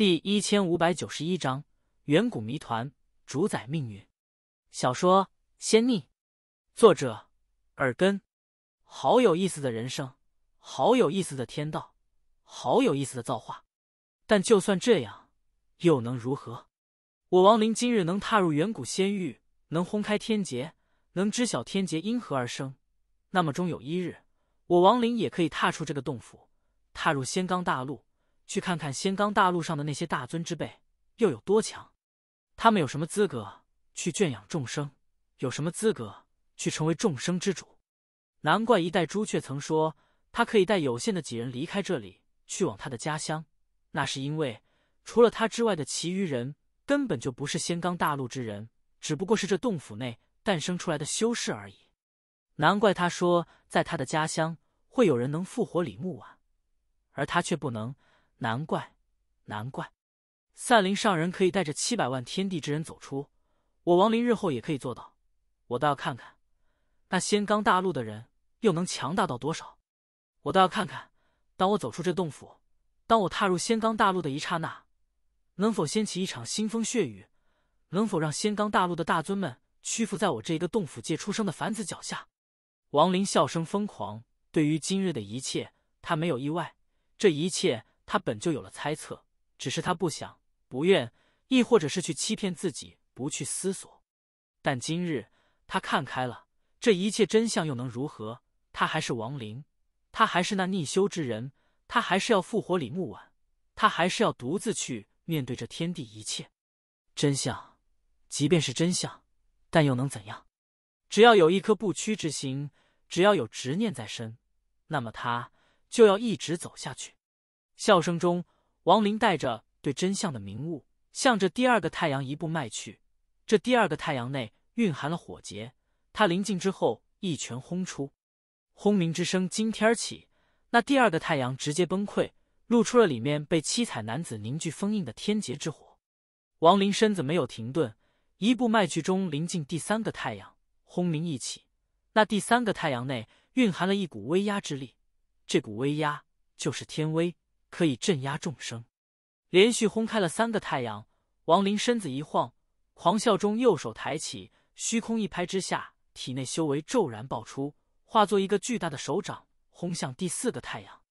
第一千五百九十一章远古谜团主宰命运。小说《仙逆》，作者耳根。好有意思的人生，好有意思的天道，好有意思的造化。但就算这样，又能如何？我王林今日能踏入远古仙域，能轰开天劫，能知晓天劫因何而生，那么终有一日，我王林也可以踏出这个洞府，踏入仙罡大陆。去看看仙罡大陆上的那些大尊之辈又有多强？他们有什么资格去圈养众生？有什么资格去成为众生之主？难怪一代朱雀曾说他可以带有限的几人离开这里，去往他的家乡。那是因为除了他之外的其余人根本就不是仙罡大陆之人，只不过是这洞府内诞生出来的修士而已。难怪他说在他的家乡会有人能复活李木婉，而他却不能。难怪，难怪，散灵上人可以带着七百万天地之人走出我王林日后也可以做到。我倒要看看，那仙罡大陆的人又能强大到多少？我倒要看看，当我走出这洞府，当我踏入仙罡大陆的一刹那，能否掀起一场腥风血雨？能否让仙罡大陆的大尊们屈服在我这一个洞府界出生的凡子脚下？王林笑声疯狂，对于今日的一切，他没有意外，这一切。他本就有了猜测，只是他不想、不愿，亦或者是去欺骗自己，不去思索。但今日他看开了，这一切真相又能如何？他还是王林，他还是那逆修之人，他还是要复活李木婉，他还是要独自去面对这天地一切真相。即便是真相，但又能怎样？只要有一颗不屈之心，只要有执念在身，那么他就要一直走下去。笑声中，王林带着对真相的明悟，向着第二个太阳一步迈去。这第二个太阳内蕴含了火劫，他临近之后一拳轰出，轰鸣之声惊天起。那第二个太阳直接崩溃，露出了里面被七彩男子凝聚封印的天劫之火。王林身子没有停顿，一步迈去中临近第三个太阳，轰鸣一起，那第三个太阳内蕴含了一股威压之力，这股威压就是天威。可以镇压众生，连续轰开了三个太阳，王林身子一晃，狂笑中右手抬起，虚空一拍之下，体内修为骤然爆出，化作一个巨大的手掌，轰向第四个太阳。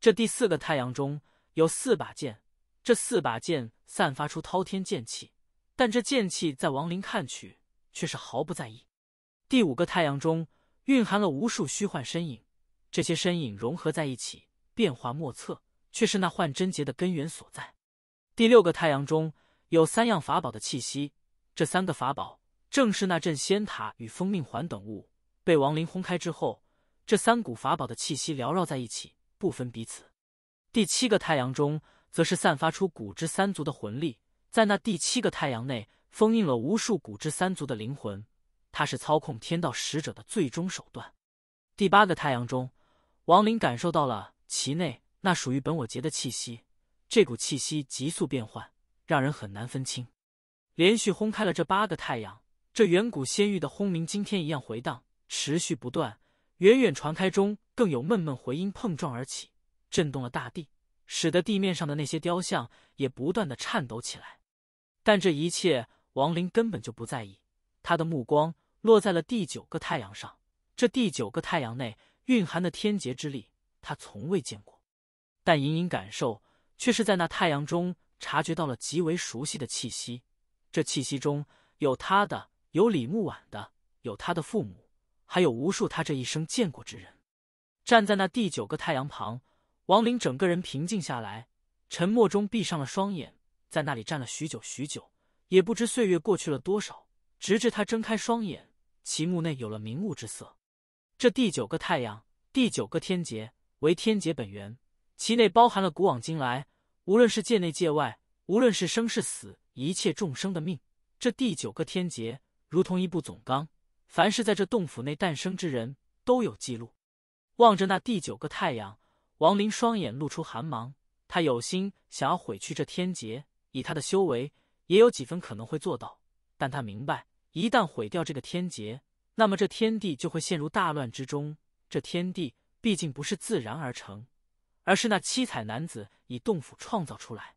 这第四个太阳中有四把剑，这四把剑散发出滔天剑气，但这剑气在王林看去却是毫不在意。第五个太阳中蕴含了无数虚幻身影，这些身影融合在一起，变化莫测。却是那幻真劫的根源所在。第六个太阳中有三样法宝的气息，这三个法宝正是那镇仙塔与封命环等物。被王林轰开之后，这三股法宝的气息缭绕在一起，不分彼此。第七个太阳中，则是散发出古之三族的魂力，在那第七个太阳内封印了无数古之三族的灵魂。它是操控天道使者的最终手段。第八个太阳中，王林感受到了其内。那属于本我劫的气息，这股气息急速变换，让人很难分清。连续轰开了这八个太阳，这远古仙域的轰鸣惊天一样回荡，持续不断，远远传开中，更有闷闷回音碰撞而起，震动了大地，使得地面上的那些雕像也不断的颤抖起来。但这一切，王林根本就不在意，他的目光落在了第九个太阳上。这第九个太阳内蕴含的天劫之力，他从未见过。但隐隐感受，却是在那太阳中察觉到了极为熟悉的气息。这气息中有他的，有李木婉的，有他的父母，还有无数他这一生见过之人。站在那第九个太阳旁，王林整个人平静下来，沉默中闭上了双眼，在那里站了许久许久，也不知岁月过去了多少。直至他睁开双眼，其目内有了明悟之色。这第九个太阳，第九个天劫，为天劫本源。其内包含了古往今来，无论是界内界外，无论是生是死，一切众生的命。这第九个天劫如同一部总纲，凡是在这洞府内诞生之人都有记录。望着那第九个太阳，王林双眼露出寒芒。他有心想要毁去这天劫，以他的修为也有几分可能会做到。但他明白，一旦毁掉这个天劫，那么这天地就会陷入大乱之中。这天地毕竟不是自然而成。而是那七彩男子以洞府创造出来。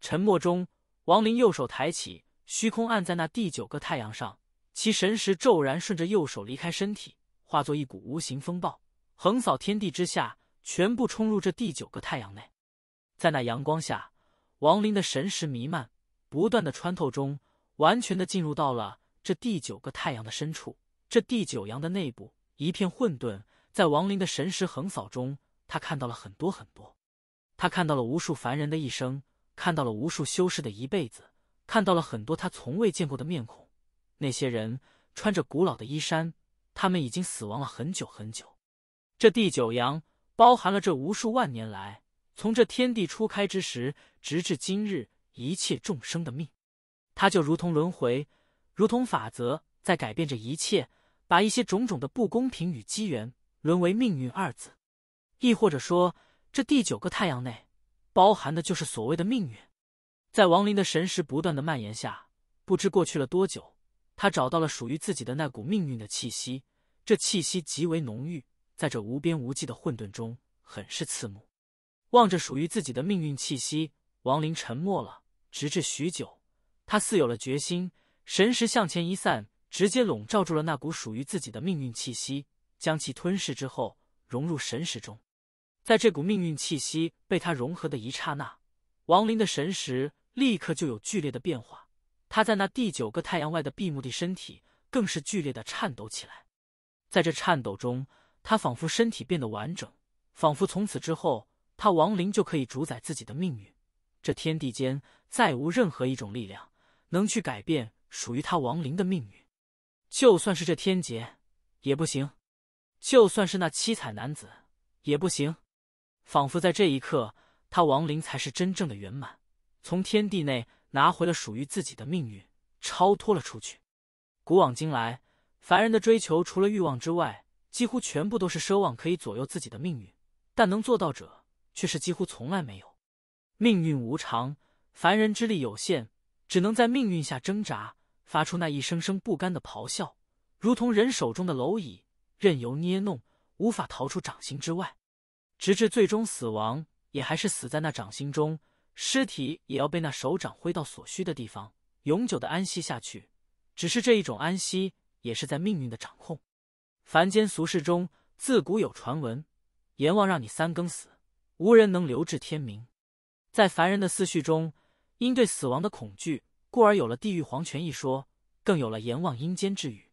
沉默中，王林右手抬起，虚空按在那第九个太阳上，其神识骤然顺着右手离开身体，化作一股无形风暴，横扫天地之下，全部冲入这第九个太阳内。在那阳光下，王林的神识弥漫，不断的穿透中，完全的进入到了这第九个太阳的深处。这第九阳的内部一片混沌，在王林的神识横扫中。他看到了很多很多，他看到了无数凡人的一生，看到了无数修士的一辈子，看到了很多他从未见过的面孔。那些人穿着古老的衣衫，他们已经死亡了很久很久。这第九阳包含了这无数万年来，从这天地初开之时，直至今日一切众生的命。它就如同轮回，如同法则，在改变着一切，把一些种种的不公平与机缘，沦为命运二字。亦或者说，这第九个太阳内包含的就是所谓的命运。在王林的神识不断的蔓延下，不知过去了多久，他找到了属于自己的那股命运的气息。这气息极为浓郁，在这无边无际的混沌中，很是刺目。望着属于自己的命运气息，王林沉默了，直至许久，他似有了决心，神识向前一散，直接笼罩住了那股属于自己的命运气息，将其吞噬之后，融入神识中。在这股命运气息被他融合的一刹那，王林的神识立刻就有剧烈的变化。他在那第九个太阳外的闭目的身体更是剧烈的颤抖起来。在这颤抖中，他仿佛身体变得完整，仿佛从此之后，他王林就可以主宰自己的命运。这天地间再无任何一种力量能去改变属于他王林的命运。就算是这天劫也不行，就算是那七彩男子也不行。仿佛在这一刻，他亡灵才是真正的圆满，从天地内拿回了属于自己的命运，超脱了出去。古往今来，凡人的追求除了欲望之外，几乎全部都是奢望可以左右自己的命运，但能做到者却是几乎从来没有。命运无常，凡人之力有限，只能在命运下挣扎，发出那一声声不甘的咆哮，如同人手中的蝼蚁，任由捏弄，无法逃出掌心之外。直至最终死亡，也还是死在那掌心中，尸体也要被那手掌挥到所需的地方，永久的安息下去。只是这一种安息，也是在命运的掌控。凡间俗世中，自古有传闻，阎王让你三更死，无人能留至天明。在凡人的思绪中，因对死亡的恐惧，故而有了地狱、黄泉一说，更有了阎王、阴间之语。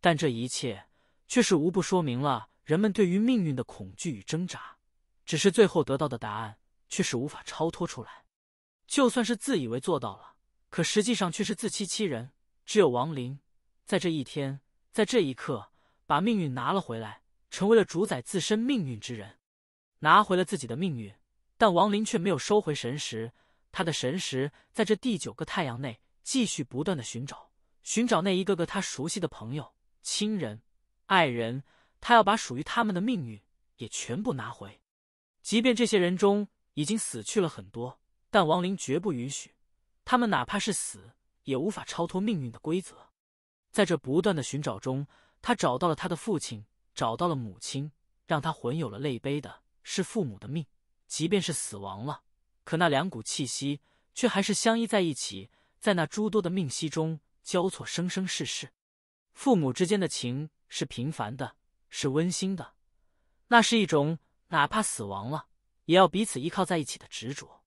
但这一切，却是无不说明了。人们对于命运的恐惧与挣扎，只是最后得到的答案却是无法超脱出来。就算是自以为做到了，可实际上却是自欺欺人。只有王林在这一天，在这一刻，把命运拿了回来，成为了主宰自身命运之人，拿回了自己的命运。但王林却没有收回神识，他的神识在这第九个太阳内继续不断的寻找，寻找那一个个他熟悉的朋友、亲人、爱人。他要把属于他们的命运也全部拿回，即便这些人中已经死去了很多，但王林绝不允许他们，哪怕是死，也无法超脱命运的规则。在这不断的寻找中，他找到了他的父亲，找到了母亲，让他魂有了泪杯的是父母的命，即便是死亡了，可那两股气息却还是相依在一起，在那诸多的命息中交错，生生世世。父母之间的情是平凡的。是温馨的，那是一种哪怕死亡了也要彼此依靠在一起的执着。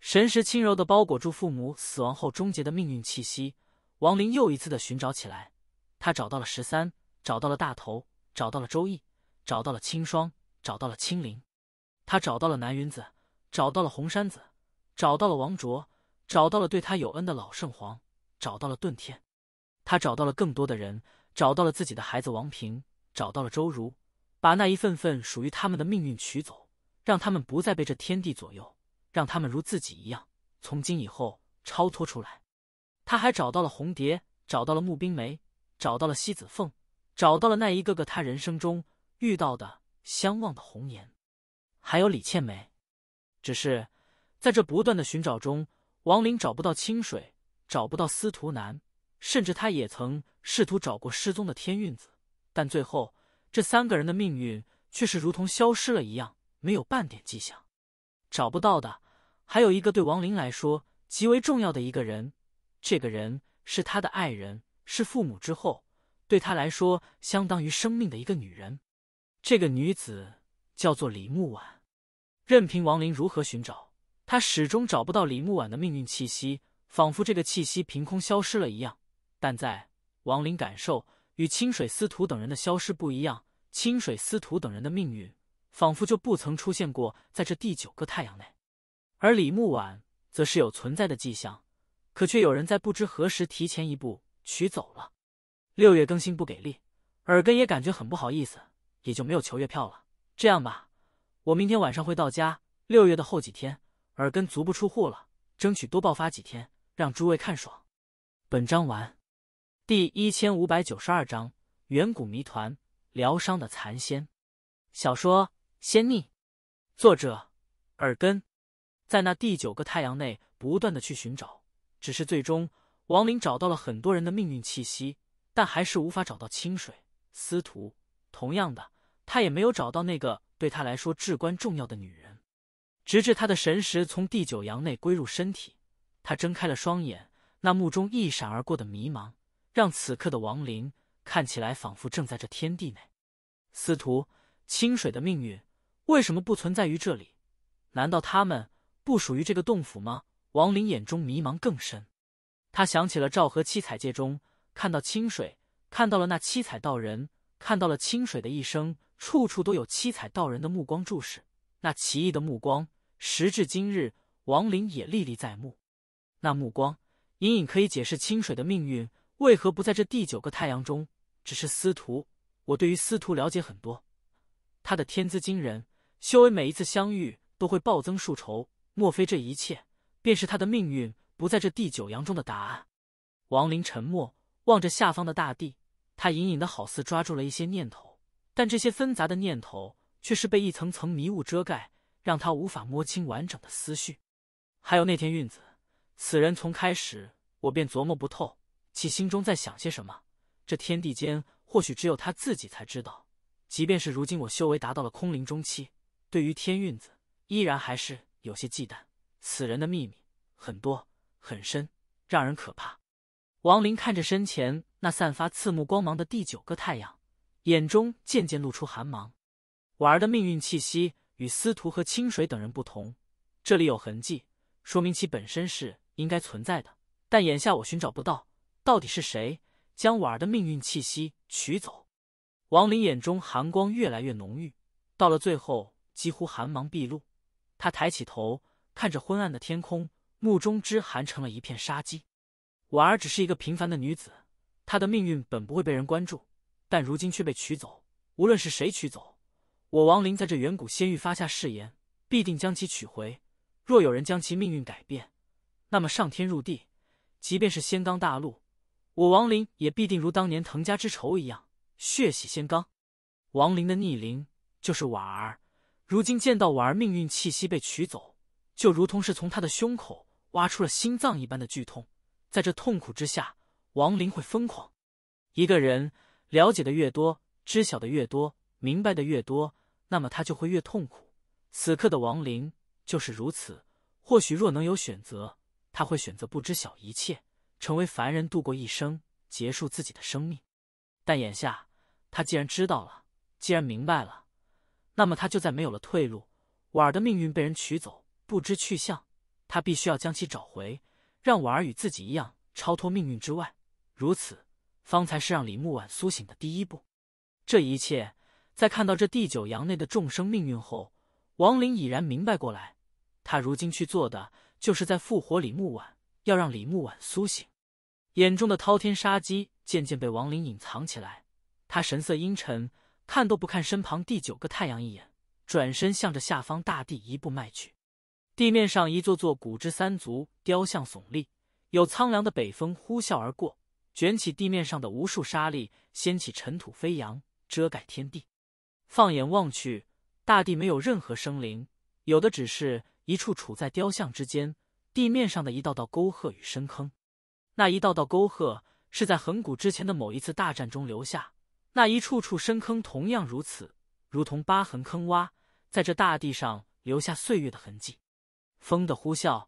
神识轻柔的包裹住父母死亡后终结的命运气息，王林又一次的寻找起来。他找到了十三，找到了大头，找到了周易，找到了青霜，找到了青灵，他找到了南云子，找到了红山子，找到了王卓，找到了对他有恩的老圣皇，找到了遁天。他找到了更多的人，找到了自己的孩子王平。找到了周如，把那一份份属于他们的命运取走，让他们不再被这天地左右，让他们如自己一样，从今以后超脱出来。他还找到了红蝶，找到了穆冰梅，找到了西子凤，找到了那一个个他人生中遇到的相望的红颜，还有李倩梅。只是在这不断的寻找中，王林找不到清水，找不到司徒南，甚至他也曾试图找过失踪的天运子。但最后，这三个人的命运却是如同消失了一样，没有半点迹象。找不到的，还有一个对王林来说极为重要的一个人，这个人是他的爱人，是父母之后对他来说相当于生命的一个女人。这个女子叫做李木婉。任凭王林如何寻找，他始终找不到李木婉的命运气息，仿佛这个气息凭空消失了一样。但在王林感受。与清水司徒等人的消失不一样，清水司徒等人的命运仿佛就不曾出现过在这第九个太阳内，而李木婉则是有存在的迹象，可却有人在不知何时提前一步取走了。六月更新不给力，耳根也感觉很不好意思，也就没有求月票了。这样吧，我明天晚上会到家。六月的后几天，耳根足不出户了，争取多爆发几天，让诸位看爽。本章完。第一千五百九十二章远古谜团，疗伤的残仙。小说《仙逆》，作者耳根，在那第九个太阳内不断的去寻找，只是最终王林找到了很多人的命运气息，但还是无法找到清水司徒。同样的，他也没有找到那个对他来说至关重要的女人。直至他的神识从第九阳内归入身体，他睁开了双眼，那目中一闪而过的迷茫。让此刻的王林看起来仿佛正在这天地内。司徒清水的命运为什么不存在于这里？难道他们不属于这个洞府吗？王林眼中迷茫更深。他想起了赵和七彩界中看到清水，看到了那七彩道人，看到了清水的一生，处处都有七彩道人的目光注视。那奇异的目光，时至今日，王林也历历在目。那目光，隐隐可以解释清水的命运。为何不在这第九个太阳中？只是司徒，我对于司徒了解很多，他的天资惊人，修为每一次相遇都会暴增数筹。莫非这一切便是他的命运不在这第九阳中的答案？王林沉默，望着下方的大地，他隐隐的好似抓住了一些念头，但这些纷杂的念头却是被一层层迷雾遮盖，让他无法摸清完整的思绪。还有那天运子，此人从开始我便琢磨不透。其心中在想些什么？这天地间，或许只有他自己才知道。即便是如今我修为达到了空灵中期，对于天运子依然还是有些忌惮。此人的秘密很多很深，让人可怕。王林看着身前那散发刺目光芒的第九个太阳，眼中渐渐露出寒芒。婉儿的命运气息与司徒和清水等人不同，这里有痕迹，说明其本身是应该存在的，但眼下我寻找不到。到底是谁将婉儿的命运气息取走？王林眼中寒光越来越浓郁，到了最后几乎寒芒毕露。他抬起头，看着昏暗的天空，目中之寒成了一片杀机。婉儿只是一个平凡的女子，她的命运本不会被人关注，但如今却被取走。无论是谁取走，我王林在这远古仙域发下誓言，必定将其取回。若有人将其命运改变，那么上天入地，即便是仙罡大陆。我王林也必定如当年藤家之仇一样，血洗仙罡。王林的逆鳞就是婉儿。如今见到婉儿命运气息被取走，就如同是从他的胸口挖出了心脏一般的剧痛。在这痛苦之下，王林会疯狂。一个人了解的越多，知晓的越多，明白的越多，那么他就会越痛苦。此刻的王林就是如此。或许若能有选择，他会选择不知晓一切。成为凡人，度过一生，结束自己的生命。但眼下，他既然知道了，既然明白了，那么他就在没有了退路。婉儿的命运被人取走，不知去向，他必须要将其找回，让婉儿与自己一样超脱命运之外。如此，方才是让李木婉苏醒的第一步。这一切，在看到这第九阳内的众生命运后，王林已然明白过来。他如今去做的，就是在复活李木婉。要让李木婉苏醒，眼中的滔天杀机渐渐被王林隐藏起来。他神色阴沉，看都不看身旁第九个太阳一眼，转身向着下方大地一步迈去。地面上一座座古之三足雕像耸立，有苍凉的北风呼啸而过，卷起地面上的无数沙粒，掀起尘土飞扬，遮盖天地。放眼望去，大地没有任何生灵，有的只是一处处在雕像之间。地面上的一道道沟壑与深坑，那一道道沟壑是在恒古之前的某一次大战中留下；那一处处深坑同样如此，如同疤痕坑洼，在这大地上留下岁月的痕迹。风的呼啸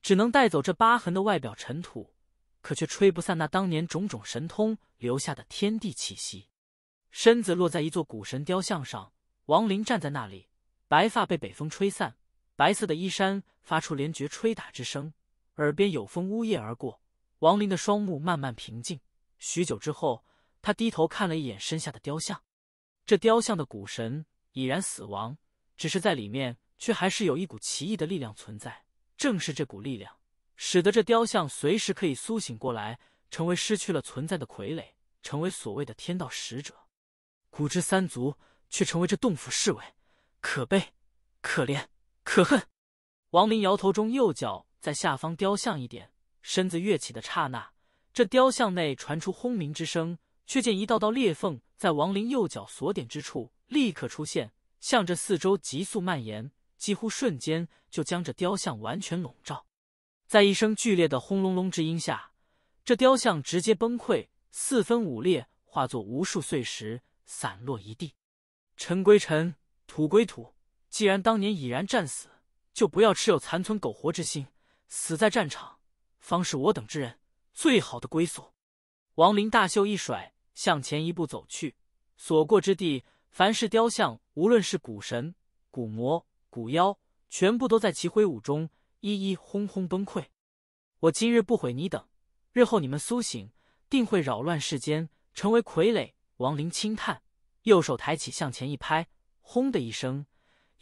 只能带走这疤痕的外表尘土，可却吹不散那当年种种神通留下的天地气息。身子落在一座古神雕像上，王林站在那里，白发被北风吹散。白色的衣衫发出连绝吹打之声，耳边有风呜咽而过。王林的双目慢慢平静。许久之后，他低头看了一眼身下的雕像，这雕像的古神已然死亡，只是在里面却还是有一股奇异的力量存在。正是这股力量，使得这雕像随时可以苏醒过来，成为失去了存在的傀儡，成为所谓的天道使者。古之三族却成为这洞府侍卫，可悲，可怜。可恨！王林摇头中，右脚在下方雕像一点，身子跃起的刹那，这雕像内传出轰鸣之声，却见一道道裂缝在王林右脚所点之处立刻出现，向着四周急速蔓延，几乎瞬间就将这雕像完全笼罩。在一声剧烈的轰隆隆之音下，这雕像直接崩溃，四分五裂，化作无数碎石散落一地，尘归尘，土归土。既然当年已然战死，就不要持有残存苟活之心。死在战场，方是我等之人最好的归宿。王林大袖一甩，向前一步走去，所过之地，凡是雕像，无论是古神、古魔、古妖，全部都在其挥舞中一一轰轰崩溃。我今日不毁你等，日后你们苏醒，定会扰乱世间，成为傀儡。王林轻叹，右手抬起，向前一拍，轰的一声。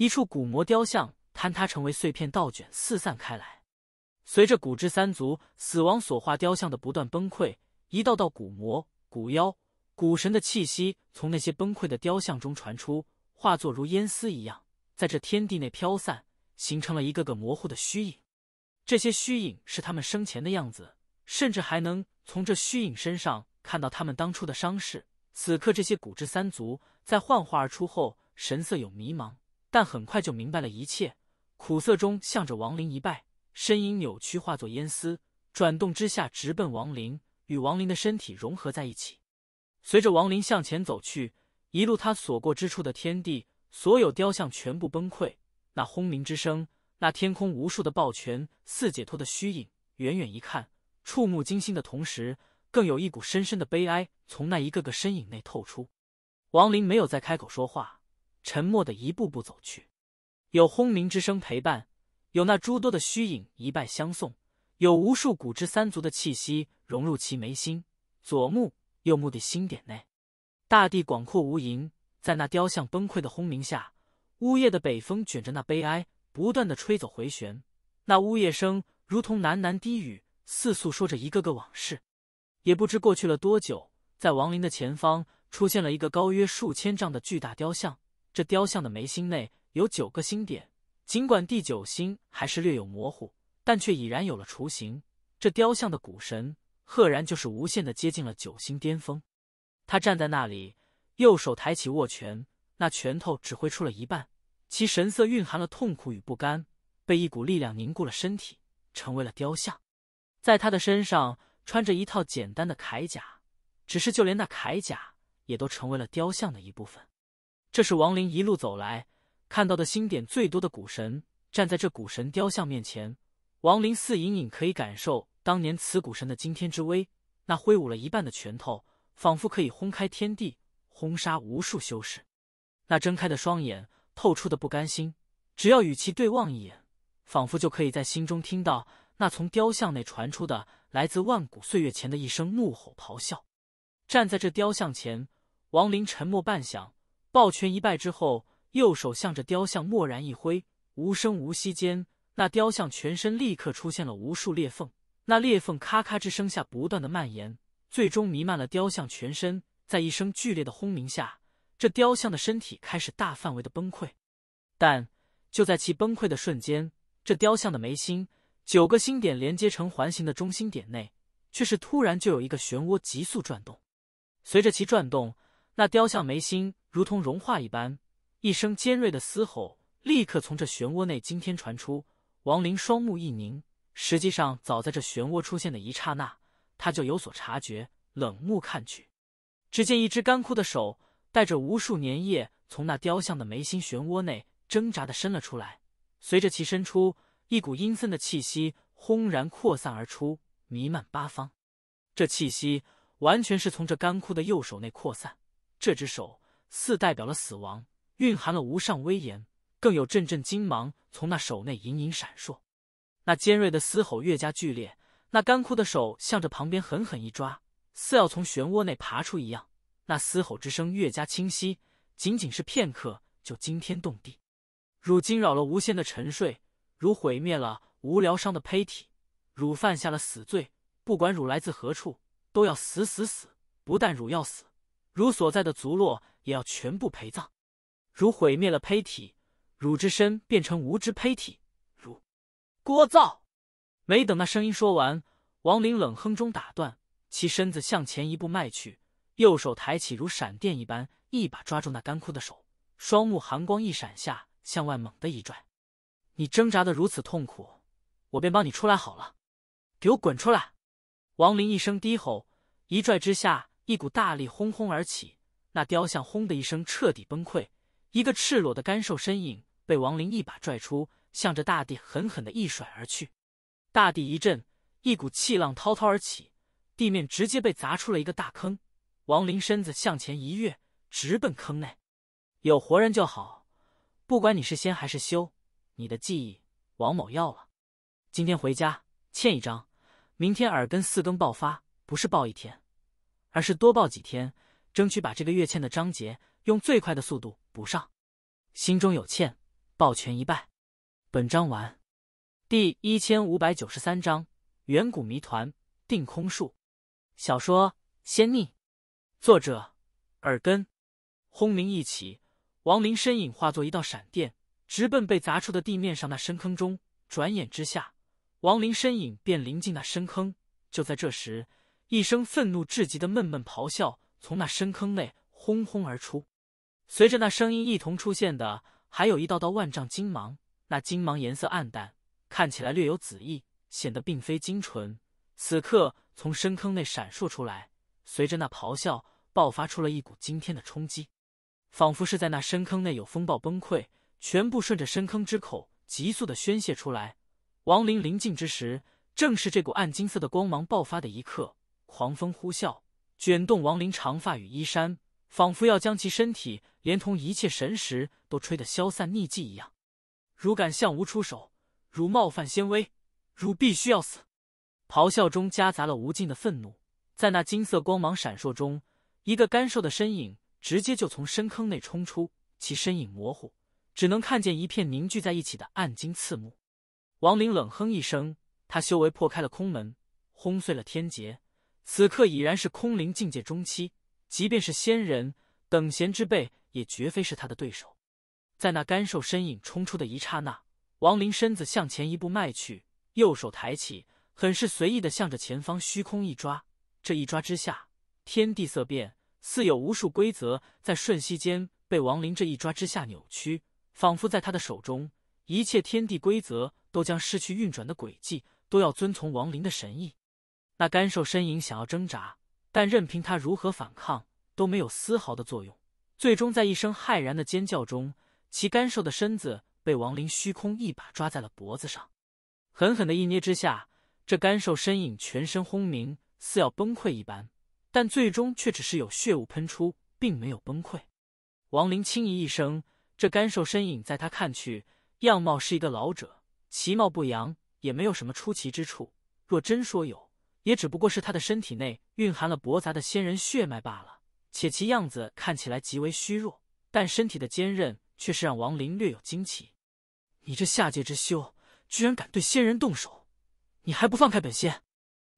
一处古魔雕像坍塌，成为碎片倒卷四散开来。随着古之三族死亡所化雕像的不断崩溃，一道道古魔、古妖、古神的气息从那些崩溃的雕像中传出，化作如烟丝一样，在这天地内飘散，形成了一个个模糊的虚影。这些虚影是他们生前的样子，甚至还能从这虚影身上看到他们当初的伤势。此刻，这些古之三族在幻化而出后，神色有迷茫。但很快就明白了一切，苦涩中向着王林一拜，身影扭曲化作烟丝，转动之下直奔王林，与王林的身体融合在一起。随着王林向前走去，一路他所过之处的天地，所有雕像全部崩溃。那轰鸣之声，那天空无数的抱拳似解脱的虚影，远远一看，触目惊心的同时，更有一股深深的悲哀从那一个个身影内透出。王林没有再开口说话。沉默的一步步走去，有轰鸣之声陪伴，有那诸多的虚影一拜相送，有无数古之三族的气息融入其眉心、左目、右目的星点内。大地广阔无垠，在那雕像崩溃的轰鸣下，呜咽的北风卷着那悲哀，不断的吹走回旋。那呜咽声如同喃喃低语，似诉说着一个个往事。也不知过去了多久，在亡灵的前方出现了一个高约数千丈的巨大雕像。这雕像的眉心内有九个星点，尽管第九星还是略有模糊，但却已然有了雏形。这雕像的古神，赫然就是无限的接近了九星巅峰。他站在那里，右手抬起握拳，那拳头只挥出了一半，其神色蕴含了痛苦与不甘，被一股力量凝固了身体，成为了雕像。在他的身上穿着一套简单的铠甲，只是就连那铠甲也都成为了雕像的一部分。这是王林一路走来看到的星点最多的古神，站在这古神雕像面前，王林似隐隐可以感受当年此古神的惊天之威。那挥舞了一半的拳头，仿佛可以轰开天地，轰杀无数修士。那睁开的双眼透出的不甘心，只要与其对望一眼，仿佛就可以在心中听到那从雕像内传出的来自万古岁月前的一声怒吼咆哮。站在这雕像前，王林沉默半晌。抱拳一拜之后，右手向着雕像蓦然一挥，无声无息间，那雕像全身立刻出现了无数裂缝，那裂缝咔咔之声下不断的蔓延，最终弥漫了雕像全身。在一声剧烈的轰鸣下，这雕像的身体开始大范围的崩溃。但就在其崩溃的瞬间，这雕像的眉心九个星点连接成环形的中心点内，却是突然就有一个漩涡急速转动，随着其转动，那雕像眉心。如同融化一般，一声尖锐的嘶吼立刻从这漩涡内惊天传出。王林双目一凝，实际上早在这漩涡出现的一刹那，他就有所察觉。冷目看去，只见一只干枯的手带着无数粘液，从那雕像的眉心漩涡内挣扎的伸了出来。随着其伸出，一股阴森的气息轰然扩散而出，弥漫八方。这气息完全是从这干枯的右手内扩散。这只手。似代表了死亡，蕴含了无上威严，更有阵阵金芒从那手内隐隐闪烁。那尖锐的嘶吼越加剧烈，那干枯的手向着旁边狠狠一抓，似要从漩涡内爬出一样。那嘶吼之声越加清晰，仅仅是片刻就惊天动地，汝惊扰了无限的沉睡，汝毁灭了无疗伤的胚体，汝犯下了死罪。不管汝来自何处，都要死死死！不但汝要死，汝所在的族落。也要全部陪葬。如毁灭了胚体，汝之身变成无知胚体。如聒噪，没等那声音说完，王林冷哼中打断，其身子向前一步迈去，右手抬起如闪电一般，一把抓住那干枯的手，双目寒光一闪下，向外猛地一拽。你挣扎的如此痛苦，我便帮你出来好了。给我滚出来！王林一声低吼，一拽之下，一股大力轰轰而起。那雕像轰的一声彻底崩溃，一个赤裸的干瘦身影被王林一把拽出，向着大地狠狠的一甩而去。大地一震，一股气浪滔滔而起，地面直接被砸出了一个大坑。王林身子向前一跃，直奔坑内。有活人就好，不管你是仙还是修，你的记忆王某要了。今天回家欠一张，明天耳根四更爆发，不是爆一天，而是多爆几天。争取把这个月欠的章节用最快的速度补上。心中有欠，抱拳一拜。本章完。第一千五百九十三章：远古谜团。定空术。小说《仙逆》，作者：耳根。轰鸣一起，王林身影化作一道闪电，直奔被砸出的地面上那深坑中。转眼之下，王林身影便临近那深坑。就在这时，一声愤怒至极的闷闷咆哮。从那深坑内轰轰而出，随着那声音一同出现的，还有一道道万丈金芒。那金芒颜色暗淡，看起来略有紫意，显得并非精纯。此刻从深坑内闪烁出来，随着那咆哮，爆发出了一股惊天的冲击，仿佛是在那深坑内有风暴崩溃，全部顺着深坑之口急速的宣泄出来。亡灵临近之时，正是这股暗金色的光芒爆发的一刻，狂风呼啸。卷动亡灵长发与衣衫，仿佛要将其身体连同一切神识都吹得消散匿迹一样。如敢向吾出手，如冒犯仙威，如必须要死！咆哮中夹杂了无尽的愤怒。在那金色光芒闪烁中，一个干瘦的身影直接就从深坑内冲出，其身影模糊，只能看见一片凝聚在一起的暗金刺目。王林冷哼一声，他修为破开了空门，轰碎了天劫。此刻已然是空灵境界中期，即便是仙人等闲之辈，也绝非是他的对手。在那干瘦身影冲出的一刹那，王林身子向前一步迈去，右手抬起，很是随意的向着前方虚空一抓。这一抓之下，天地色变，似有无数规则在瞬息间被王林这一抓之下扭曲，仿佛在他的手中，一切天地规则都将失去运转的轨迹，都要遵从王林的神意。那干瘦身影想要挣扎，但任凭他如何反抗，都没有丝毫的作用。最终，在一声骇然的尖叫中，其干瘦的身子被王林虚空一把抓在了脖子上，狠狠的一捏之下，这干瘦身影全身轰鸣，似要崩溃一般，但最终却只是有血雾喷出，并没有崩溃。王林轻咦一声，这干瘦身影在他看去，样貌是一个老者，其貌不扬，也没有什么出奇之处。若真说有，也只不过是他的身体内蕴含了驳杂的仙人血脉罢了，且其样子看起来极为虚弱，但身体的坚韧却是让王林略有惊奇。你这下界之修，居然敢对仙人动手，你还不放开本仙？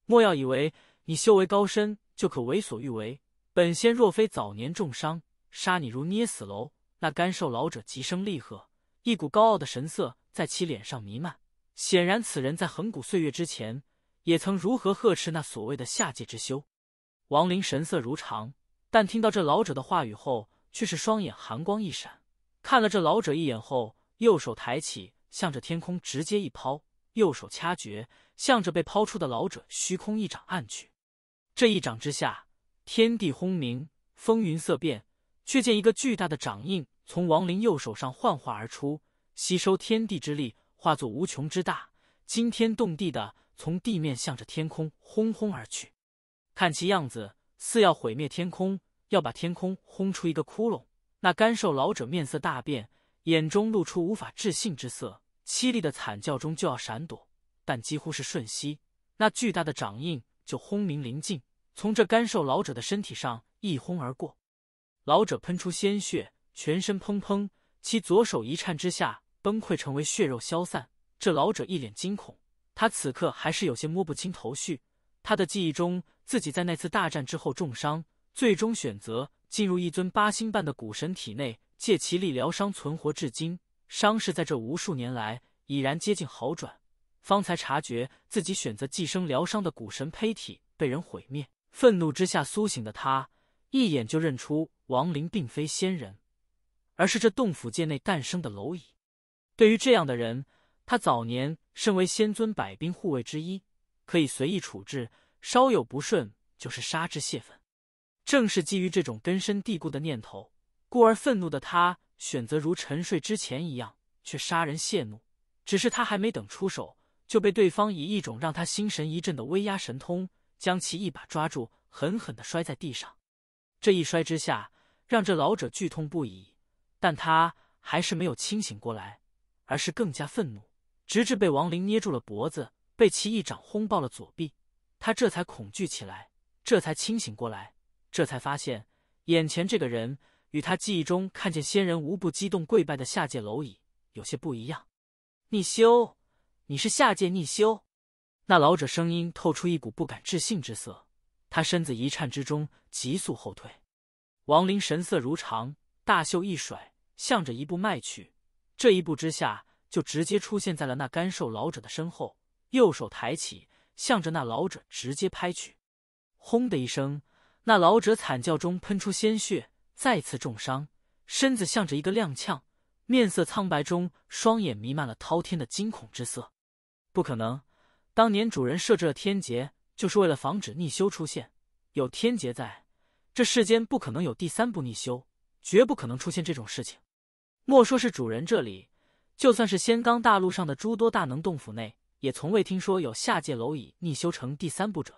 莫要以为你修为高深就可为所欲为。本仙若非早年重伤，杀你如捏死蝼。那干瘦老者极声厉喝，一股高傲的神色在其脸上弥漫，显然此人在恒古岁月之前。也曾如何呵斥那所谓的下界之修？王林神色如常，但听到这老者的话语后，却是双眼寒光一闪，看了这老者一眼后，右手抬起，向着天空直接一抛，右手掐诀，向着被抛出的老者虚空一掌按去。这一掌之下，天地轰鸣，风云色变，却见一个巨大的掌印从王林右手上幻化而出，吸收天地之力，化作无穷之大，惊天动地的。从地面向着天空轰轰而去，看其样子，似要毁灭天空，要把天空轰出一个窟窿。那干瘦老者面色大变，眼中露出无法置信之色，凄厉的惨叫中就要闪躲，但几乎是瞬息，那巨大的掌印就轰鸣临近，从这干瘦老者的身体上一轰而过，老者喷出鲜血，全身砰砰，其左手一颤之下崩溃，成为血肉消散。这老者一脸惊恐。他此刻还是有些摸不清头绪。他的记忆中，自己在那次大战之后重伤，最终选择进入一尊八星半的古神体内，借其力疗伤，存活至今。伤势在这无数年来已然接近好转，方才察觉自己选择寄生疗伤的古神胚体被人毁灭。愤怒之下苏醒的他，一眼就认出王林并非仙人，而是这洞府界内诞生的蝼蚁。对于这样的人，他早年。身为仙尊百兵护卫之一，可以随意处置，稍有不顺就是杀之泄愤。正是基于这种根深蒂固的念头，故而愤怒的他选择如沉睡之前一样，却杀人泄怒。只是他还没等出手，就被对方以一种让他心神一震的威压神通，将其一把抓住，狠狠地摔在地上。这一摔之下，让这老者剧痛不已，但他还是没有清醒过来，而是更加愤怒。直至被王林捏住了脖子，被其一掌轰爆了左臂，他这才恐惧起来，这才清醒过来，这才发现眼前这个人与他记忆中看见仙人无不激动跪拜的下界蝼蚁有些不一样。逆修，你是下界逆修？那老者声音透出一股不敢置信之色，他身子一颤之中急速后退。王林神色如常，大袖一甩，向着一步迈去，这一步之下。就直接出现在了那干瘦老者的身后，右手抬起，向着那老者直接拍去。轰的一声，那老者惨叫中喷出鲜血，再次重伤，身子向着一个踉跄，面色苍白中，双眼弥漫了滔天的惊恐之色。不可能！当年主人设置了天劫，就是为了防止逆修出现。有天劫在，这世间不可能有第三步逆修，绝不可能出现这种事情。莫说是主人这里。就算是仙罡大陆上的诸多大能洞府内，也从未听说有下界蝼蚁逆修成第三步者。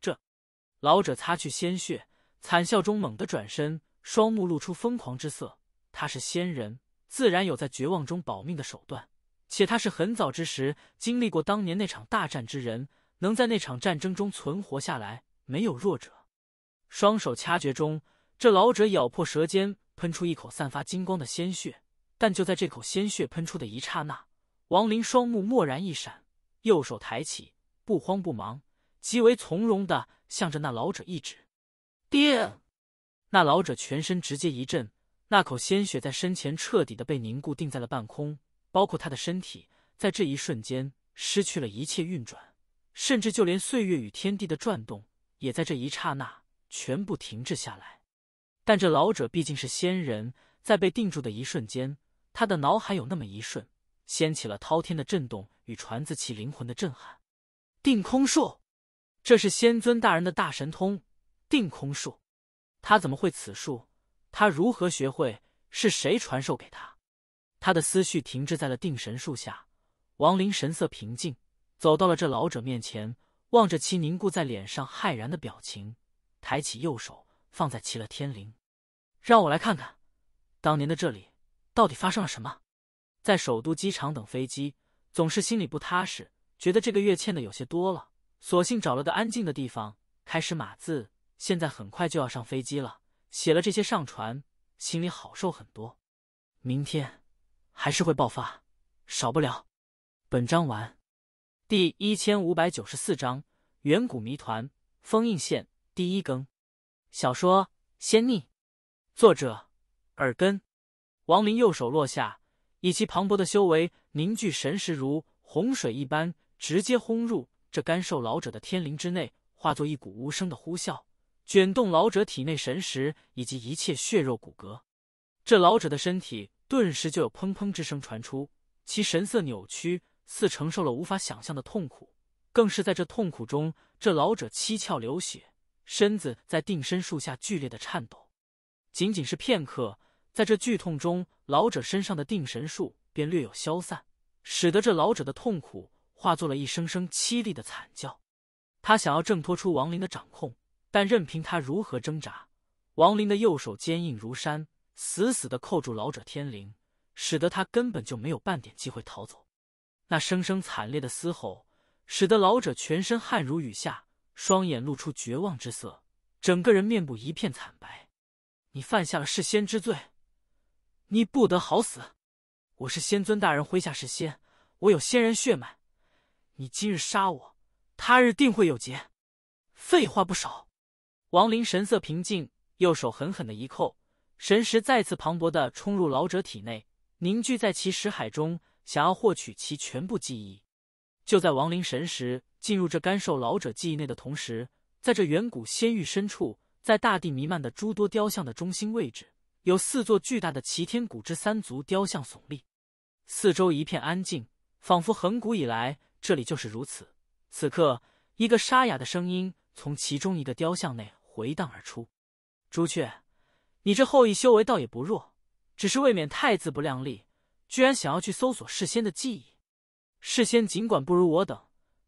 这老者擦去鲜血，惨笑中猛地转身，双目露出疯狂之色。他是仙人，自然有在绝望中保命的手段，且他是很早之时经历过当年那场大战之人，能在那场战争中存活下来，没有弱者。双手掐诀中，这老者咬破舌尖，喷出一口散发金光的鲜血。但就在这口鲜血喷出的一刹那，王林双目蓦然一闪，右手抬起，不慌不忙，极为从容的向着那老者一指，定。那老者全身直接一震，那口鲜血在身前彻底的被凝固定在了半空，包括他的身体在这一瞬间失去了一切运转，甚至就连岁月与天地的转动也在这一刹那全部停滞下来。但这老者毕竟是仙人，在被定住的一瞬间。他的脑海有那么一瞬，掀起了滔天的震动与传自其灵魂的震撼。定空术，这是仙尊大人的大神通。定空术，他怎么会此术？他如何学会？是谁传授给他？他的思绪停滞在了定神术下。王林神色平静，走到了这老者面前，望着其凝固在脸上骇然的表情，抬起右手放在齐了天灵，让我来看看当年的这里。到底发生了什么？在首都机场等飞机，总是心里不踏实，觉得这个月欠的有些多了，索性找了个安静的地方开始码字。现在很快就要上飞机了，写了这些上传，心里好受很多。明天还是会爆发，少不了。本章完。第一千五百九十四章远古谜团封印线第一更。小说《仙逆》，作者：耳根。王林右手落下，以其磅礴的修为凝聚神识，如洪水一般直接轰入这干瘦老者的天灵之内，化作一股无声的呼啸，卷动老者体内神识以及一切血肉骨骼。这老者的身体顿时就有砰砰之声传出，其神色扭曲，似承受了无法想象的痛苦。更是在这痛苦中，这老者七窍流血，身子在定身术下剧烈的颤抖。仅仅是片刻。在这剧痛中，老者身上的定神术便略有消散，使得这老者的痛苦化作了一声声凄厉的惨叫。他想要挣脱出王林的掌控，但任凭他如何挣扎，王林的右手坚硬如山，死死的扣住老者天灵，使得他根本就没有半点机会逃走。那声声惨烈的嘶吼，使得老者全身汗如雨下，双眼露出绝望之色，整个人面部一片惨白。你犯下了弑仙之罪！你不得好死！我是仙尊大人麾下是仙，我有仙人血脉。你今日杀我，他日定会有劫。废话不少。王林神色平静，右手狠狠的一扣，神识再次磅礴的冲入老者体内，凝聚在其识海中，想要获取其全部记忆。就在王林神识进入这干瘦老者记忆内的同时，在这远古仙域深处，在大地弥漫的诸多雕像的中心位置。有四座巨大的齐天古之三足雕像耸立，四周一片安静，仿佛恒古以来这里就是如此。此刻，一个沙哑的声音从其中一个雕像内回荡而出：“朱雀，你这后裔修为倒也不弱，只是未免太自不量力，居然想要去搜索事先的记忆。事先尽管不如我等，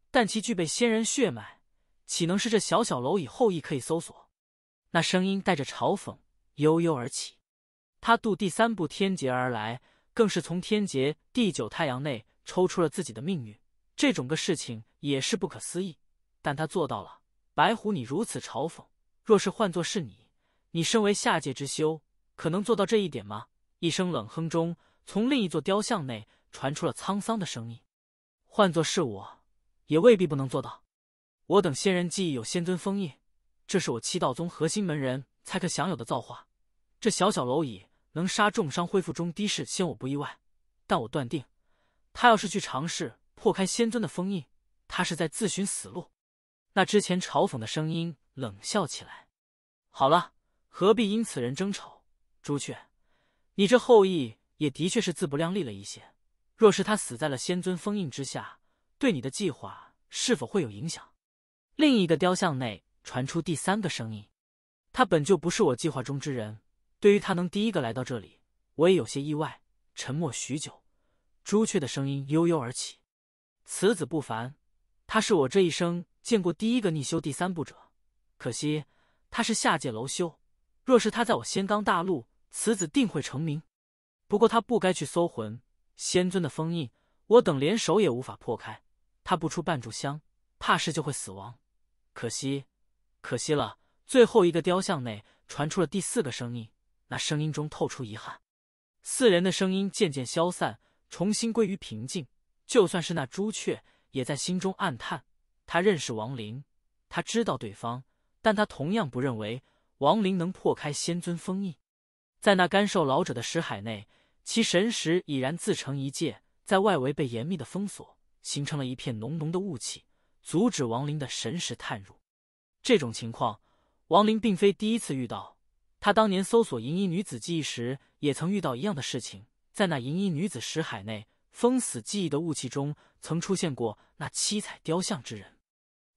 但其具备仙人血脉，岂能是这小小蝼蚁后裔可以搜索？”那声音带着嘲讽，悠悠而起。他渡第三步天劫而来，更是从天劫第九太阳内抽出了自己的命运，这种个事情也是不可思议。但他做到了。白狐，你如此嘲讽，若是换作是你，你身为下界之修，可能做到这一点吗？一声冷哼中，从另一座雕像内传出了沧桑的声音：“换作是我，也未必不能做到。我等仙人记忆有仙尊封印，这是我七道宗核心门人才可享有的造化。这小小蝼蚁。”能杀重伤恢复中的士先我不意外，但我断定，他要是去尝试破开仙尊的封印，他是在自寻死路。那之前嘲讽的声音冷笑起来。好了，何必因此人争吵？朱雀，你这后裔也的确是自不量力了一些。若是他死在了仙尊封印之下，对你的计划是否会有影响？另一个雕像内传出第三个声音，他本就不是我计划中之人。对于他能第一个来到这里，我也有些意外。沉默许久，朱雀的声音悠悠而起：“此子不凡，他是我这一生见过第一个逆修第三步者。可惜他是下界楼修，若是他在我仙罡大陆，此子定会成名。不过他不该去搜魂仙尊的封印，我等联手也无法破开。他不出半炷香，怕是就会死亡。可惜，可惜了。”最后一个雕像内传出了第四个声音。那声音中透出遗憾，四人的声音渐渐消散，重新归于平静。就算是那朱雀，也在心中暗叹：他认识王林，他知道对方，但他同样不认为王林能破开仙尊封印。在那干瘦老者的识海内，其神识已然自成一界，在外围被严密的封锁，形成了一片浓浓的雾气，阻止王林的神识探入。这种情况，王林并非第一次遇到。他当年搜索银衣女子记忆时，也曾遇到一样的事情。在那银衣女子识海内封死记忆的雾气中，曾出现过那七彩雕像之人。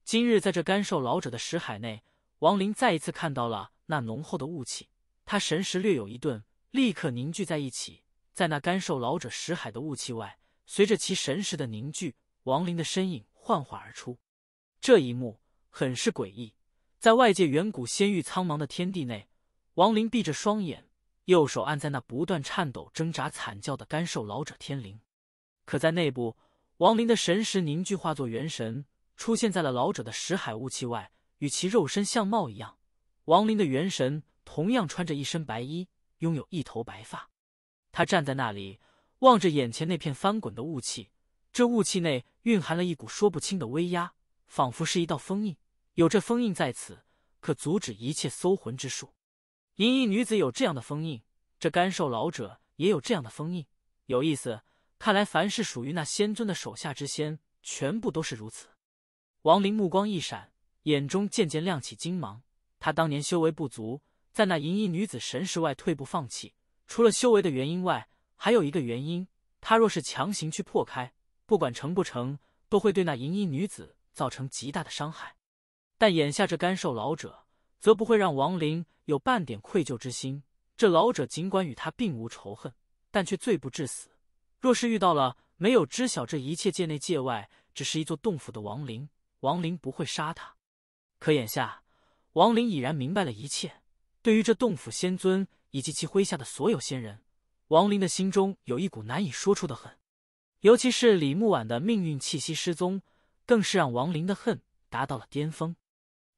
今日在这干瘦老者的识海内，王林再一次看到了那浓厚的雾气。他神识略有一顿，立刻凝聚在一起，在那干瘦老者识海的雾气外，随着其神识的凝聚，王林的身影幻化而出。这一幕很是诡异，在外界远古仙域苍茫的天地内。王林闭着双眼，右手按在那不断颤抖、挣扎、惨叫的干瘦老者天灵。可在内部，王林的神识凝聚化作元神，出现在了老者的识海雾气外，与其肉身相貌一样。王林的元神同样穿着一身白衣，拥有一头白发。他站在那里，望着眼前那片翻滚的雾气，这雾气内蕴含了一股说不清的威压，仿佛是一道封印。有这封印在此，可阻止一切搜魂之术。银衣女子有这样的封印，这干瘦老者也有这样的封印，有意思。看来凡是属于那仙尊的手下之仙，全部都是如此。王林目光一闪，眼中渐渐亮起金芒。他当年修为不足，在那银衣女子神识外退步放弃，除了修为的原因外，还有一个原因：他若是强行去破开，不管成不成，都会对那银衣女子造成极大的伤害。但眼下这干瘦老者，则不会让王林。有半点愧疚之心，这老者尽管与他并无仇恨，但却罪不至死。若是遇到了没有知晓这一切，界内界外只是一座洞府的亡灵，亡灵不会杀他。可眼下，亡灵已然明白了一切，对于这洞府仙尊以及其麾下的所有仙人，亡灵的心中有一股难以说出的恨，尤其是李木婉的命运气息失踪，更是让亡灵的恨达到了巅峰。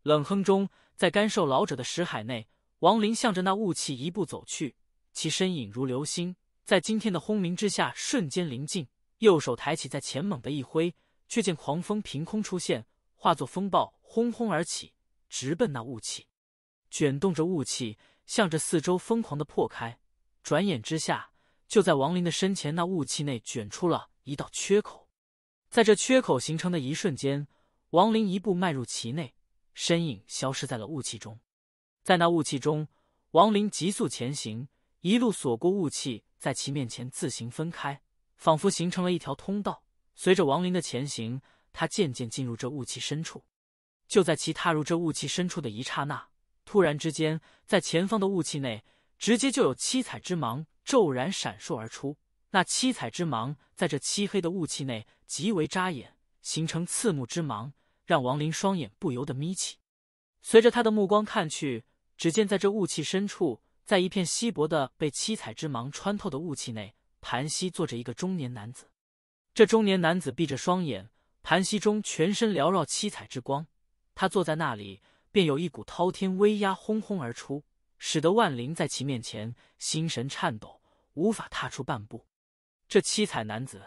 冷哼中，在干瘦老者的识海内。王林向着那雾气一步走去，其身影如流星，在今天的轰鸣之下瞬间临近。右手抬起，在前猛地一挥，却见狂风凭空出现，化作风暴轰轰而起，直奔那雾气，卷动着雾气，向着四周疯狂地破开。转眼之下，就在王林的身前，那雾气内卷出了一道缺口。在这缺口形成的一瞬间，王林一步迈入其内，身影消失在了雾气中。在那雾气中，王林急速前行，一路所过雾气在其面前自行分开，仿佛形成了一条通道。随着王林的前行，他渐渐进入这雾气深处。就在其踏入这雾气深处的一刹那，突然之间，在前方的雾气内，直接就有七彩之芒骤然闪烁而出。那七彩之芒在这漆黑的雾气内极为扎眼，形成刺目之芒，让王林双眼不由得眯起。随着他的目光看去。只见在这雾气深处，在一片稀薄的被七彩之芒穿透的雾气内，盘膝坐着一个中年男子。这中年男子闭着双眼，盘膝中全身缭绕七彩之光。他坐在那里，便有一股滔天威压轰轰而出，使得万灵在其面前心神颤抖，无法踏出半步。这七彩男子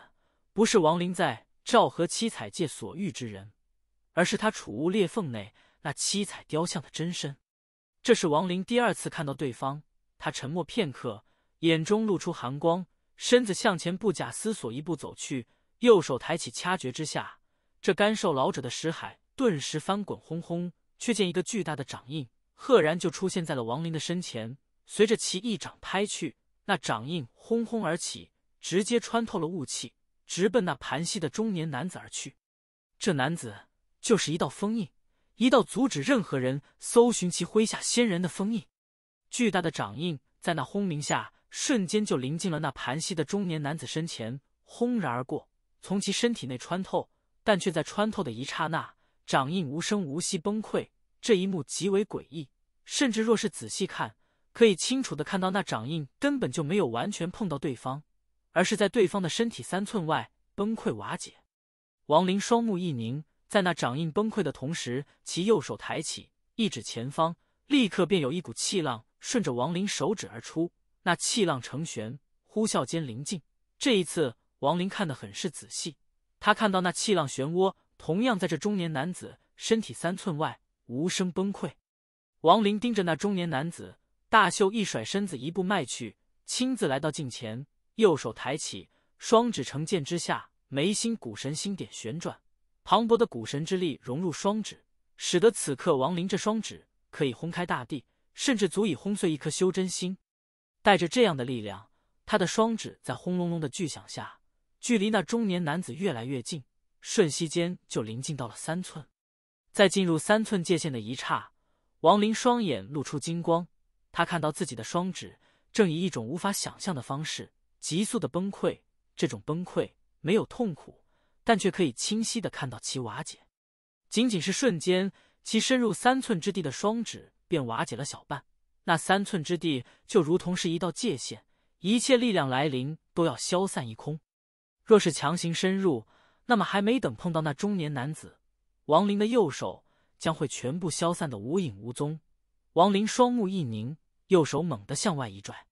不是王林在昭和七彩界所遇之人，而是他储物裂缝内那七彩雕像的真身。这是王林第二次看到对方，他沉默片刻，眼中露出寒光，身子向前不假思索一步走去，右手抬起掐诀之下，这干瘦老者的石海顿时翻滚轰轰，却见一个巨大的掌印赫然就出现在了王林的身前，随着其一掌拍去，那掌印轰轰而起，直接穿透了雾气，直奔那盘膝的中年男子而去。这男子就是一道封印。一道阻止任何人搜寻其麾下仙人的封印，巨大的掌印在那轰鸣下，瞬间就临近了那盘膝的中年男子身前，轰然而过，从其身体内穿透，但却在穿透的一刹那，掌印无声无息崩溃。这一幕极为诡异，甚至若是仔细看，可以清楚的看到那掌印根本就没有完全碰到对方，而是在对方的身体三寸外崩溃瓦解。王林双目一凝。在那掌印崩溃的同时，其右手抬起，一指前方，立刻便有一股气浪顺着王林手指而出。那气浪成旋，呼啸间临近。这一次，王林看得很是仔细，他看到那气浪漩涡同样在这中年男子身体三寸外无声崩溃。王林盯着那中年男子，大袖一甩，身子一步迈去，亲自来到近前，右手抬起，双指成剑之下，眉心古神星点旋转。磅礴的古神之力融入双指，使得此刻王林这双指可以轰开大地，甚至足以轰碎一颗修真心。带着这样的力量，他的双指在轰隆隆的巨响下，距离那中年男子越来越近，瞬息间就临近到了三寸。在进入三寸界限的一刹，王林双眼露出金光，他看到自己的双指正以一种无法想象的方式急速的崩溃，这种崩溃没有痛苦。但却可以清晰的看到其瓦解，仅仅是瞬间，其深入三寸之地的双指便瓦解了小半。那三寸之地就如同是一道界限，一切力量来临都要消散一空。若是强行深入，那么还没等碰到那中年男子，王林的右手将会全部消散的无影无踪。王林双目一凝，右手猛地向外一拽，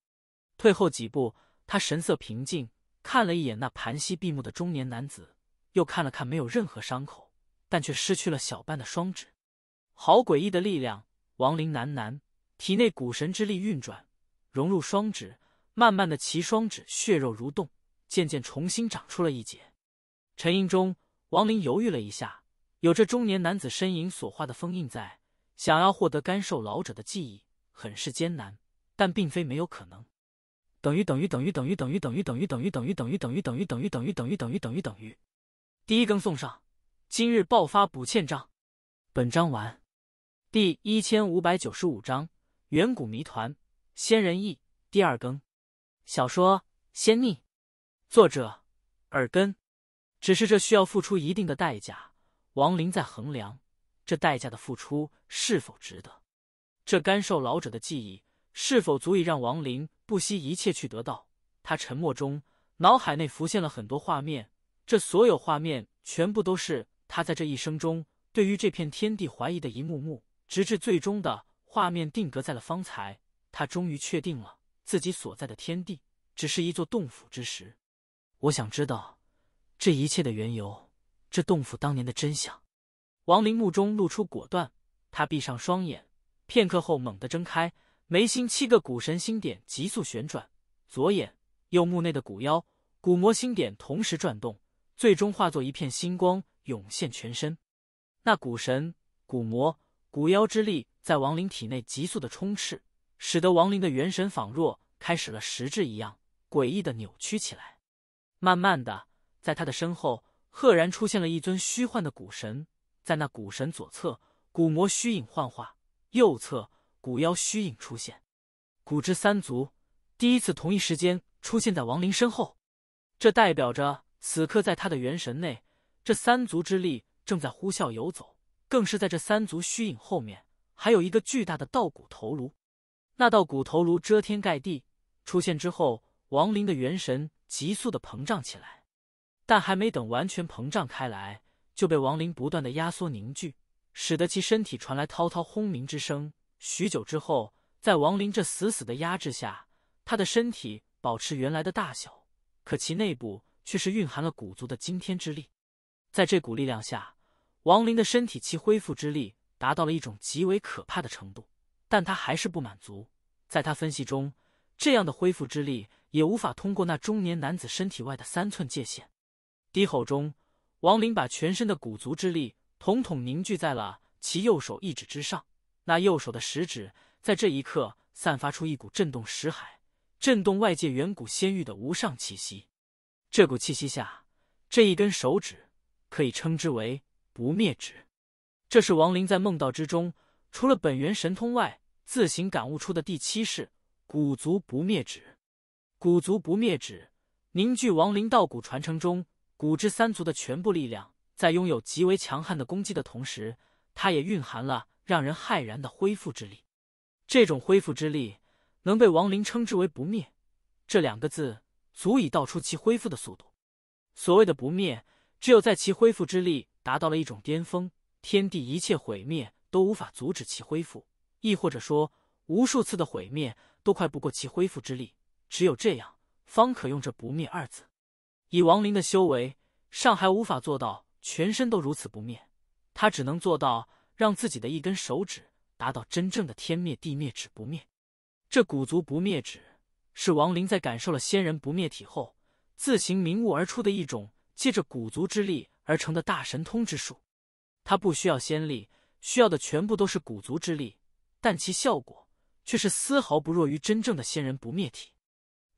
退后几步，他神色平静，看了一眼那盘膝闭目的中年男子。又看了看，没有任何伤口，但却失去了小半的双指。好诡异的力量！王林喃喃，体内古神之力运转，融入双指，慢慢的，其双指血肉蠕动，渐渐重新长出了一截。沉吟中，王林犹豫了一下。有着中年男子身影所化的封印在，想要获得干瘦老者的记忆，很是艰难，但并非没有可能。等于等于等于等于等于等于等于等于等于等于等于等于等于等于等于等于。第一更送上，今日爆发补欠账，本章完。第一千五百九十五章：远古谜团，仙人意第二更。小说《仙逆》，作者：耳根。只是这需要付出一定的代价，王林在衡量这代价的付出是否值得。这干瘦老者的记忆是否足以让王林不惜一切去得到？他沉默中，脑海内浮现了很多画面。这所有画面全部都是他在这一生中对于这片天地怀疑的一幕幕，直至最终的画面定格在了方才，他终于确定了自己所在的天地只是一座洞府之时。我想知道这一切的缘由，这洞府当年的真相。王陵墓中露出果断，他闭上双眼，片刻后猛地睁开，眉心七个古神星点急速旋转，左眼右目内的古妖古魔星点同时转动。最终化作一片星光，涌现全身。那古神、古魔、古妖之力在亡灵体内急速的充斥，使得亡灵的元神仿若开始了实质一样，诡异的扭曲起来。慢慢的，在他的身后，赫然出现了一尊虚幻的古神。在那古神左侧，古魔虚影幻化；右侧，古妖虚影出现。古之三族第一次同一时间出现在亡灵身后，这代表着。此刻，在他的元神内，这三足之力正在呼啸游走，更是在这三足虚影后面，还有一个巨大的稻谷头颅。那道骨头颅遮天盖地，出现之后，王林的元神急速的膨胀起来，但还没等完全膨胀开来，就被王林不断的压缩凝聚，使得其身体传来滔滔轰鸣之声。许久之后，在王林这死死的压制下，他的身体保持原来的大小，可其内部。却是蕴含了古族的惊天之力，在这股力量下，王林的身体其恢复之力达到了一种极为可怕的程度。但他还是不满足，在他分析中，这样的恢复之力也无法通过那中年男子身体外的三寸界限。低吼中，王林把全身的古族之力统统凝聚在了其右手一指之上。那右手的食指在这一刻散发出一股震动石海、震动外界远古仙域的无上气息。这股气息下，这一根手指可以称之为不灭指。这是王林在梦道之中，除了本源神通外，自行感悟出的第七式——古族不灭指。古族不灭指凝聚王林道骨传承中古之三族的全部力量，在拥有极为强悍的攻击的同时，它也蕴含了让人骇然的恢复之力。这种恢复之力，能被王林称之为“不灭”这两个字。足以道出其恢复的速度。所谓的不灭，只有在其恢复之力达到了一种巅峰，天地一切毁灭都无法阻止其恢复，亦或者说，无数次的毁灭都快不过其恢复之力，只有这样，方可用这不灭二字。以王林的修为，尚还无法做到全身都如此不灭，他只能做到让自己的一根手指达到真正的天灭地灭指不灭。这古族不灭指。是王林在感受了仙人不灭体后，自行明悟而出的一种借着古族之力而成的大神通之术。他不需要仙力，需要的全部都是古族之力，但其效果却是丝毫不弱于真正的仙人不灭体。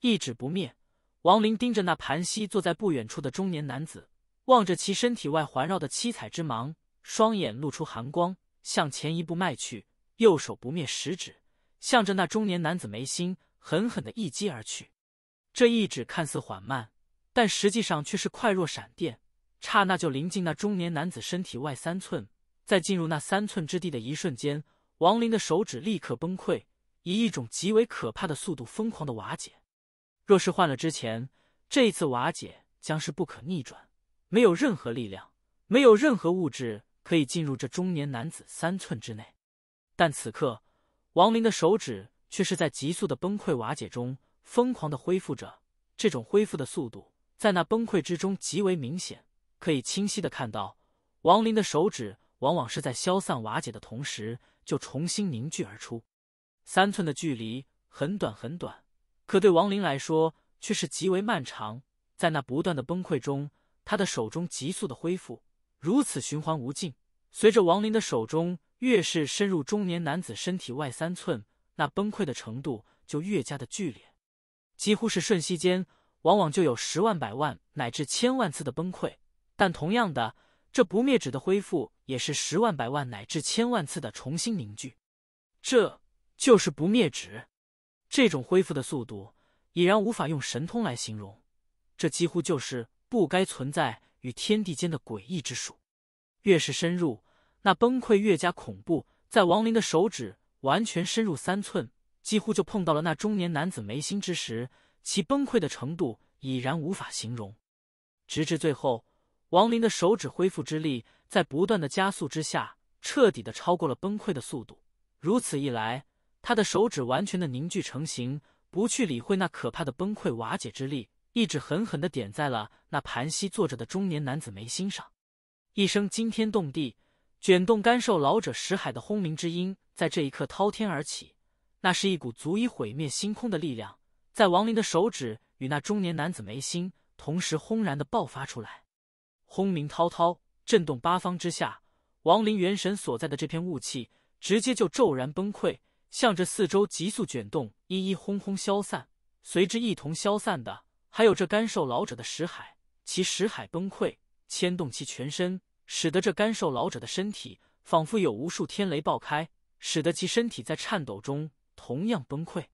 一指不灭，王林盯着那盘膝坐在不远处的中年男子，望着其身体外环绕的七彩之芒，双眼露出寒光，向前一步迈去，右手不灭食指向着那中年男子眉心。狠狠的一击而去，这一指看似缓慢，但实际上却是快若闪电，刹那就临近那中年男子身体外三寸。在进入那三寸之地的一瞬间，王林的手指立刻崩溃，以一种极为可怕的速度疯狂的瓦解。若是换了之前，这一次瓦解将是不可逆转，没有任何力量，没有任何物质可以进入这中年男子三寸之内。但此刻，王林的手指。却是在急速的崩溃瓦解中疯狂的恢复着，这种恢复的速度在那崩溃之中极为明显，可以清晰的看到王林的手指往往是在消散瓦解的同时就重新凝聚而出。三寸的距离很短很短，可对王林来说却是极为漫长。在那不断的崩溃中，他的手中急速的恢复，如此循环无尽。随着王林的手中越是深入中年男子身体外三寸。那崩溃的程度就越加的剧烈，几乎是瞬息间，往往就有十万、百万乃至千万次的崩溃。但同样的，这不灭指的恢复也是十万、百万乃至千万次的重新凝聚。这就是不灭指。这种恢复的速度已然无法用神通来形容，这几乎就是不该存在与天地间的诡异之术。越是深入，那崩溃越加恐怖，在王林的手指。完全深入三寸，几乎就碰到了那中年男子眉心之时，其崩溃的程度已然无法形容。直至最后，王林的手指恢复之力在不断的加速之下，彻底的超过了崩溃的速度。如此一来，他的手指完全的凝聚成型，不去理会那可怕的崩溃瓦解之力，一指狠狠的点在了那盘膝坐着的中年男子眉心上，一声惊天动地。卷动干瘦老者识海的轰鸣之音，在这一刻滔天而起。那是一股足以毁灭星空的力量，在王林的手指与那中年男子眉心同时轰然的爆发出来，轰鸣滔滔，震动八方之下。王林元神所在的这片雾气，直接就骤然崩溃，向着四周急速卷动，一一轰轰消散。随之一同消散的，还有这干瘦老者的识海，其识海崩溃，牵动其全身。使得这干瘦老者的身体仿佛有无数天雷爆开，使得其身体在颤抖中同样崩溃。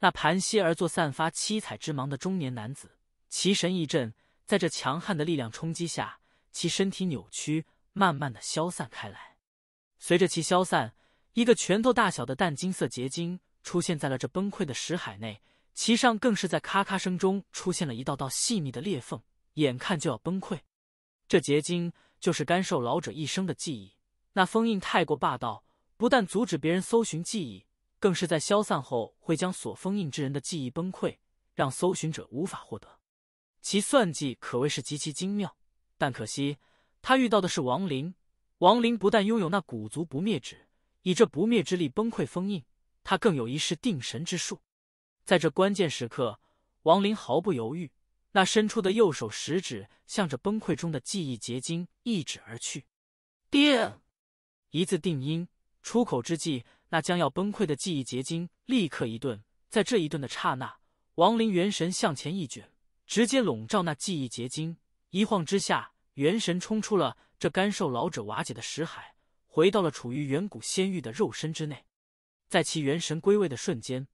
那盘膝而坐、散发七彩之芒的中年男子，其神一震，在这强悍的力量冲击下，其身体扭曲，慢慢的消散开来。随着其消散，一个拳头大小的淡金色结晶出现在了这崩溃的石海内，其上更是在咔咔声中出现了一道道细密的裂缝，眼看就要崩溃。这结晶。就是干受老者一生的记忆，那封印太过霸道，不但阻止别人搜寻记忆，更是在消散后会将所封印之人的记忆崩溃，让搜寻者无法获得。其算计可谓是极其精妙，但可惜他遇到的是王灵。王灵不但拥有那古族不灭指，以这不灭之力崩溃封印，他更有一式定神之术。在这关键时刻，王灵毫不犹豫。那伸出的右手食指，向着崩溃中的记忆结晶一指而去，定，一字定音。出口之际，那将要崩溃的记忆结晶立刻一顿。在这一顿的刹那，亡灵元神向前一卷，直接笼罩那记忆结晶。一晃之下，元神冲出了这干瘦老者瓦解的石海，回到了处于远古仙域的肉身之内。在其元神归位的瞬间，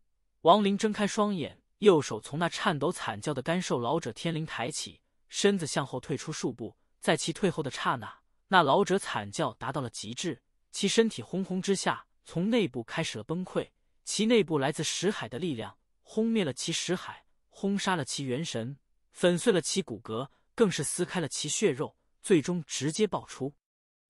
亡灵睁开双眼。右手从那颤抖惨叫的干瘦老者天灵抬起，身子向后退出数步。在其退后的刹那，那老者惨叫达到了极致，其身体轰轰之下，从内部开始了崩溃。其内部来自石海的力量，轰灭了其石海，轰杀了其元神，粉碎了其骨骼，更是撕开了其血肉，最终直接爆出。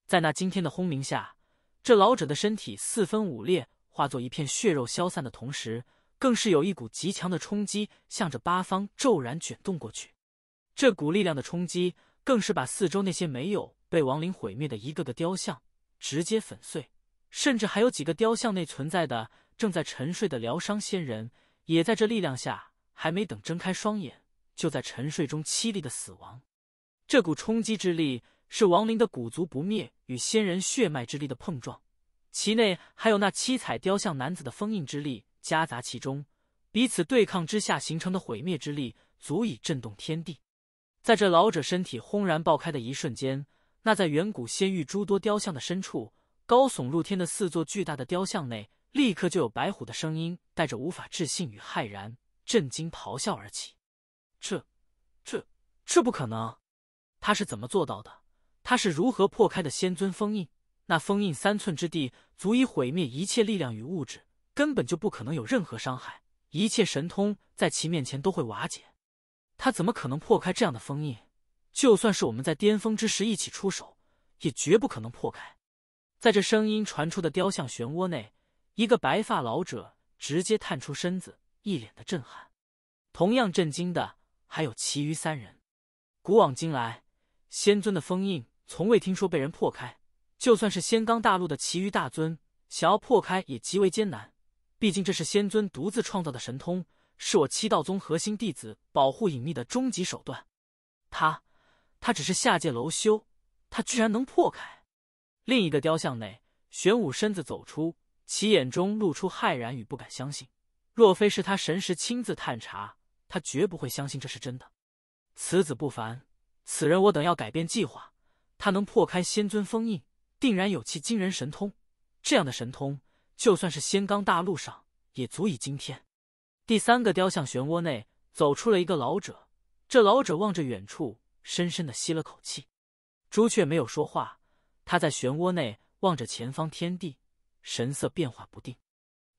在那惊天的轰鸣下，这老者的身体四分五裂，化作一片血肉消散的同时。更是有一股极强的冲击，向着八方骤然卷动过去。这股力量的冲击，更是把四周那些没有被亡灵毁灭的一个个雕像直接粉碎，甚至还有几个雕像内存在的正在沉睡的疗伤仙人，也在这力量下，还没等睁开双眼，就在沉睡中凄厉的死亡。这股冲击之力，是亡灵的骨族不灭与仙人血脉之力的碰撞，其内还有那七彩雕像男子的封印之力。夹杂其中，彼此对抗之下形成的毁灭之力，足以震动天地。在这老者身体轰然爆开的一瞬间，那在远古仙域诸多雕像的深处，高耸入天的四座巨大的雕像内，立刻就有白虎的声音，带着无法置信与骇然、震惊咆哮而起：“这、这、这不可能！他是怎么做到的？他是如何破开的仙尊封印？那封印三寸之地，足以毁灭一切力量与物质。”根本就不可能有任何伤害，一切神通在其面前都会瓦解。他怎么可能破开这样的封印？就算是我们在巅峰之时一起出手，也绝不可能破开。在这声音传出的雕像漩涡内，一个白发老者直接探出身子，一脸的震撼。同样震惊的还有其余三人。古往今来，仙尊的封印从未听说被人破开，就算是仙罡大陆的其余大尊，想要破开也极为艰难。毕竟这是仙尊独自创造的神通，是我七道宗核心弟子保护隐秘的终极手段。他，他只是下界楼修，他居然能破开！另一个雕像内，玄武身子走出，其眼中露出骇然与不敢相信。若非是他神识亲自探查，他绝不会相信这是真的。此子不凡，此人我等要改变计划。他能破开仙尊封印，定然有其惊人神通。这样的神通。就算是仙罡大陆上，也足以惊天。第三个雕像漩涡内走出了一个老者，这老者望着远处，深深的吸了口气。朱雀没有说话，他在漩涡内望着前方天地，神色变化不定。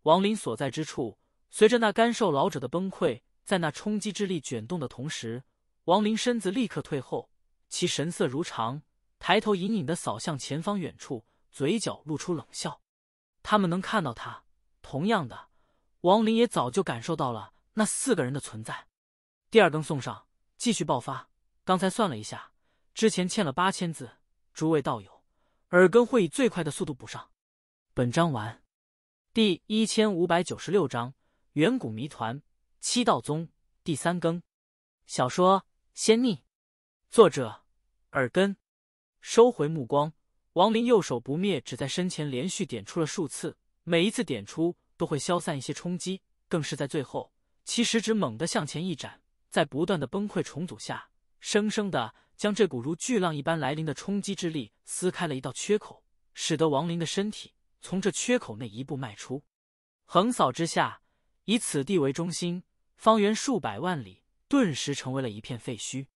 王林所在之处，随着那干瘦老者的崩溃，在那冲击之力卷动的同时，王林身子立刻退后，其神色如常，抬头隐隐的扫向前方远处，嘴角露出冷笑。他们能看到他，同样的，王林也早就感受到了那四个人的存在。第二更送上，继续爆发。刚才算了一下，之前欠了八千字，诸位道友，耳根会以最快的速度补上。本章完。第一千五百九十六章：远古谜团。七道宗第三更。小说《仙逆》，作者：耳根。收回目光。王林右手不灭，只在身前连续点出了数次，每一次点出都会消散一些冲击。更是在最后，其食指猛地向前一斩，在不断的崩溃重组下，生生的将这股如巨浪一般来临的冲击之力撕开了一道缺口，使得王林的身体从这缺口内一步迈出，横扫之下，以此地为中心，方圆数百万里顿时成为了一片废墟，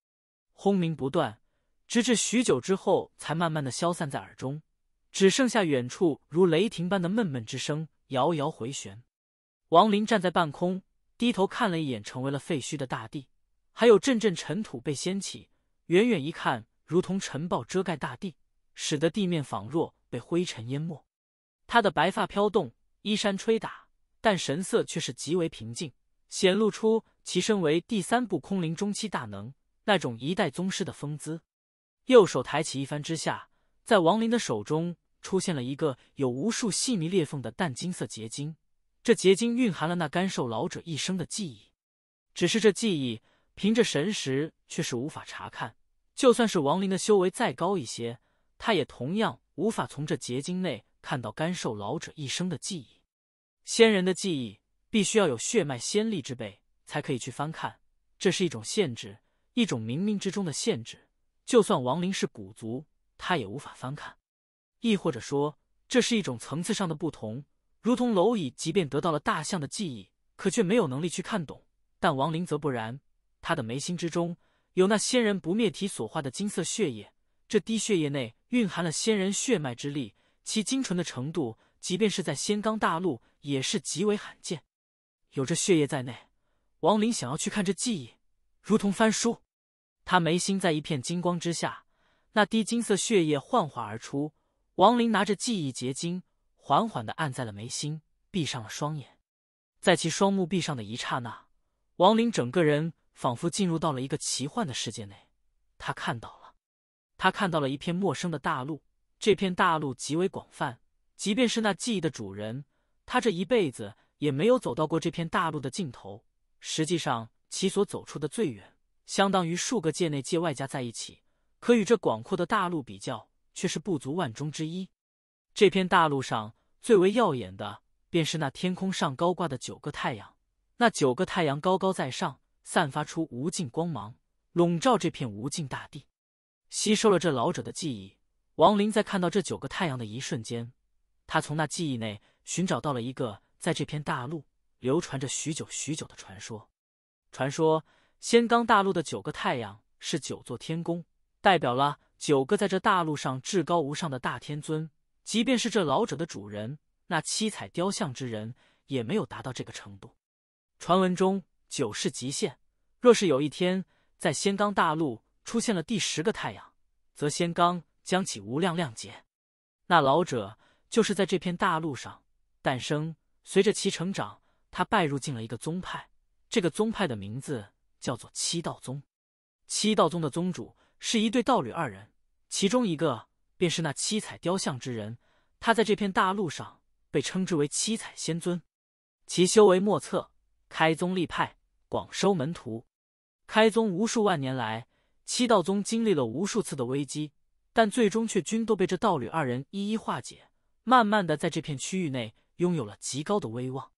轰鸣不断。直至许久之后，才慢慢的消散在耳中，只剩下远处如雷霆般的闷闷之声，遥遥回旋。王林站在半空，低头看了一眼成为了废墟的大地，还有阵阵尘土被掀起，远远一看，如同尘暴遮盖大地，使得地面仿若被灰尘淹没。他的白发飘动，衣衫吹打，但神色却是极为平静，显露出其身为第三部空灵中期大能那种一代宗师的风姿。右手抬起一番之下，在王林的手中出现了一个有无数细密裂缝的淡金色结晶。这结晶蕴含了那干瘦老者一生的记忆，只是这记忆凭着神识却是无法查看。就算是王林的修为再高一些，他也同样无法从这结晶内看到干瘦老者一生的记忆。仙人的记忆必须要有血脉仙力之辈才可以去翻看，这是一种限制，一种冥冥之中的限制。就算王林是古族，他也无法翻看，亦或者说，这是一种层次上的不同。如同蝼蚁，即便得到了大象的记忆，可却没有能力去看懂。但王林则不然，他的眉心之中有那仙人不灭体所化的金色血液，这滴血液内蕴含了仙人血脉之力，其精纯的程度，即便是在仙罡大陆，也是极为罕见。有这血液在内，王林想要去看这记忆，如同翻书。他眉心在一片金光之下，那滴金色血液幻化而出。王林拿着记忆结晶，缓缓的按在了眉心，闭上了双眼。在其双目闭上的一刹那，王林整个人仿佛进入到了一个奇幻的世界内。他看到了，他看到了一片陌生的大陆。这片大陆极为广泛，即便是那记忆的主人，他这一辈子也没有走到过这片大陆的尽头。实际上，其所走出的最远。相当于数个界内界外加在一起，可与这广阔的大陆比较，却是不足万中之一。这片大陆上最为耀眼的，便是那天空上高挂的九个太阳。那九个太阳高高在上，散发出无尽光芒，笼罩这片无尽大地。吸收了这老者的记忆，王林在看到这九个太阳的一瞬间，他从那记忆内寻找到了一个在这片大陆流传着许久许久的传说。传说。仙罡大陆的九个太阳是九座天宫，代表了九个在这大陆上至高无上的大天尊。即便是这老者的主人，那七彩雕像之人，也没有达到这个程度。传闻中，九是极限。若是有一天在仙罡大陆出现了第十个太阳，则仙罡将起无量量劫。那老者就是在这片大陆上诞生，随着其成长，他拜入进了一个宗派。这个宗派的名字。叫做七道宗，七道宗的宗主是一对道侣二人，其中一个便是那七彩雕像之人，他在这片大陆上被称之为七彩仙尊，其修为莫测，开宗立派，广收门徒，开宗无数万年来，七道宗经历了无数次的危机，但最终却均都被这道侣二人一一化解，慢慢的在这片区域内拥有了极高的威望。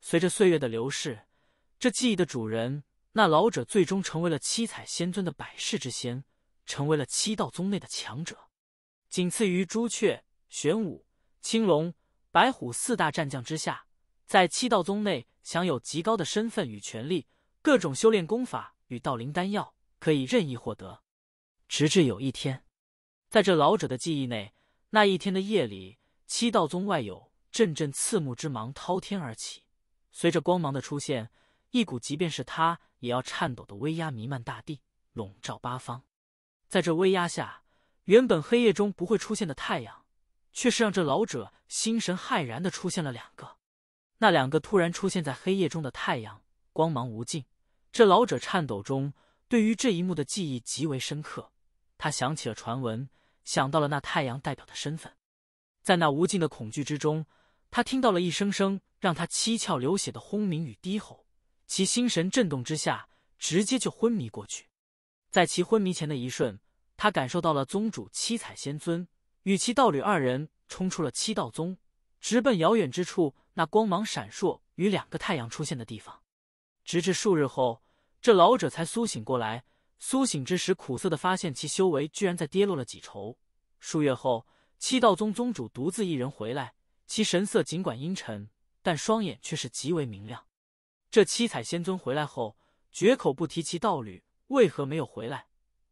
随着岁月的流逝，这记忆的主人。那老者最终成为了七彩仙尊的百世之仙，成为了七道宗内的强者，仅次于朱雀、玄武、青龙、白虎四大战将之下，在七道宗内享有极高的身份与权力，各种修炼功法与道灵丹药可以任意获得。直至有一天，在这老者的记忆内，那一天的夜里，七道宗外有阵阵刺目之芒滔天而起，随着光芒的出现，一股即便是他。也要颤抖的威压弥漫大地，笼罩八方。在这威压下，原本黑夜中不会出现的太阳，却是让这老者心神骇然的出现了两个。那两个突然出现在黑夜中的太阳，光芒无尽。这老者颤抖中，对于这一幕的记忆极为深刻。他想起了传闻，想到了那太阳代表的身份。在那无尽的恐惧之中，他听到了一声声让他七窍流血的轰鸣与低吼。其心神震动之下，直接就昏迷过去。在其昏迷前的一瞬，他感受到了宗主七彩仙尊与其道侣二人冲出了七道宗，直奔遥远之处那光芒闪烁与两个太阳出现的地方。直至数日后，这老者才苏醒过来。苏醒之时，苦涩的发现其修为居然在跌落了几筹。数月后，七道宗宗主独自一人回来，其神色尽管阴沉，但双眼却是极为明亮。这七彩仙尊回来后，绝口不提其道侣为何没有回来，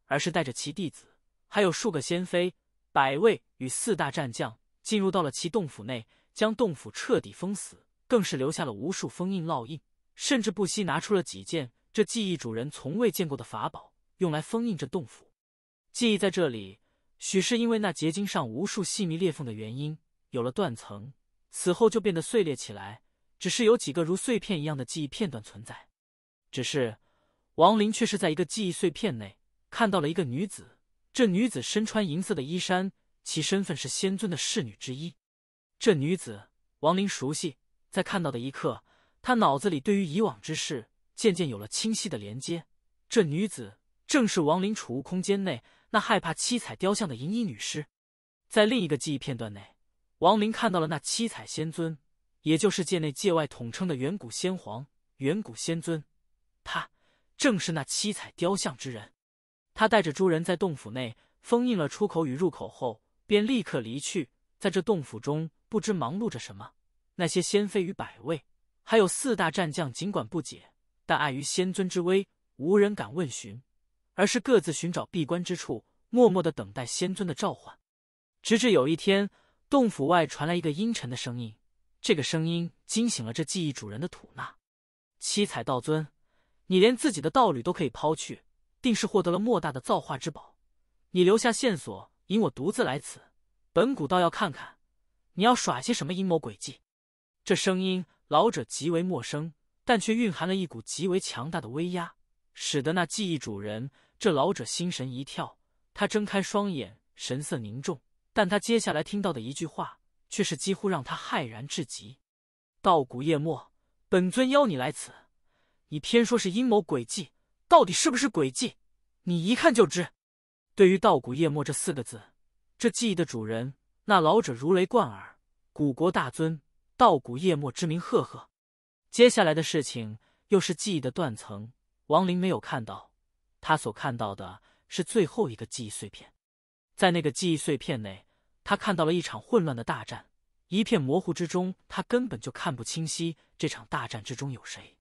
而是带着其弟子，还有数个仙妃、百位与四大战将，进入到了其洞府内，将洞府彻底封死，更是留下了无数封印烙印，甚至不惜拿出了几件这记忆主人从未见过的法宝，用来封印这洞府。记忆在这里，许是因为那结晶上无数细密裂缝的原因，有了断层，此后就变得碎裂起来。只是有几个如碎片一样的记忆片段存在，只是王林却是在一个记忆碎片内看到了一个女子。这女子身穿银色的衣衫，其身份是仙尊的侍女之一。这女子王林熟悉，在看到的一刻，他脑子里对于以往之事渐渐有了清晰的连接。这女子正是王林储物空间内那害怕七彩雕像的银衣女尸。在另一个记忆片段内，王林看到了那七彩仙尊。也就是界内界外统称的远古先皇、远古仙尊，他正是那七彩雕像之人。他带着诸人在洞府内封印了出口与入口后，便立刻离去。在这洞府中，不知忙碌着什么。那些仙妃与百位，还有四大战将，尽管不解，但碍于仙尊之威，无人敢问询，而是各自寻找闭关之处，默默的等待仙尊的召唤。直至有一天，洞府外传来一个阴沉的声音。这个声音惊醒了这记忆主人的吐纳，七彩道尊，你连自己的道侣都可以抛去，定是获得了莫大的造化之宝。你留下线索引我独自来此，本古倒要看看你要耍些什么阴谋诡计。这声音，老者极为陌生，但却蕴含了一股极为强大的威压，使得那记忆主人这老者心神一跳。他睁开双眼，神色凝重，但他接下来听到的一句话。却是几乎让他骇然至极。道古叶末，本尊邀你来此，你偏说是阴谋诡计，到底是不是诡计，你一看就知。对于“道古叶末”这四个字，这记忆的主人那老者如雷贯耳，古国大尊道古叶末之名赫赫。接下来的事情又是记忆的断层，王林没有看到，他所看到的是最后一个记忆碎片，在那个记忆碎片内。他看到了一场混乱的大战，一片模糊之中，他根本就看不清晰这场大战之中有谁。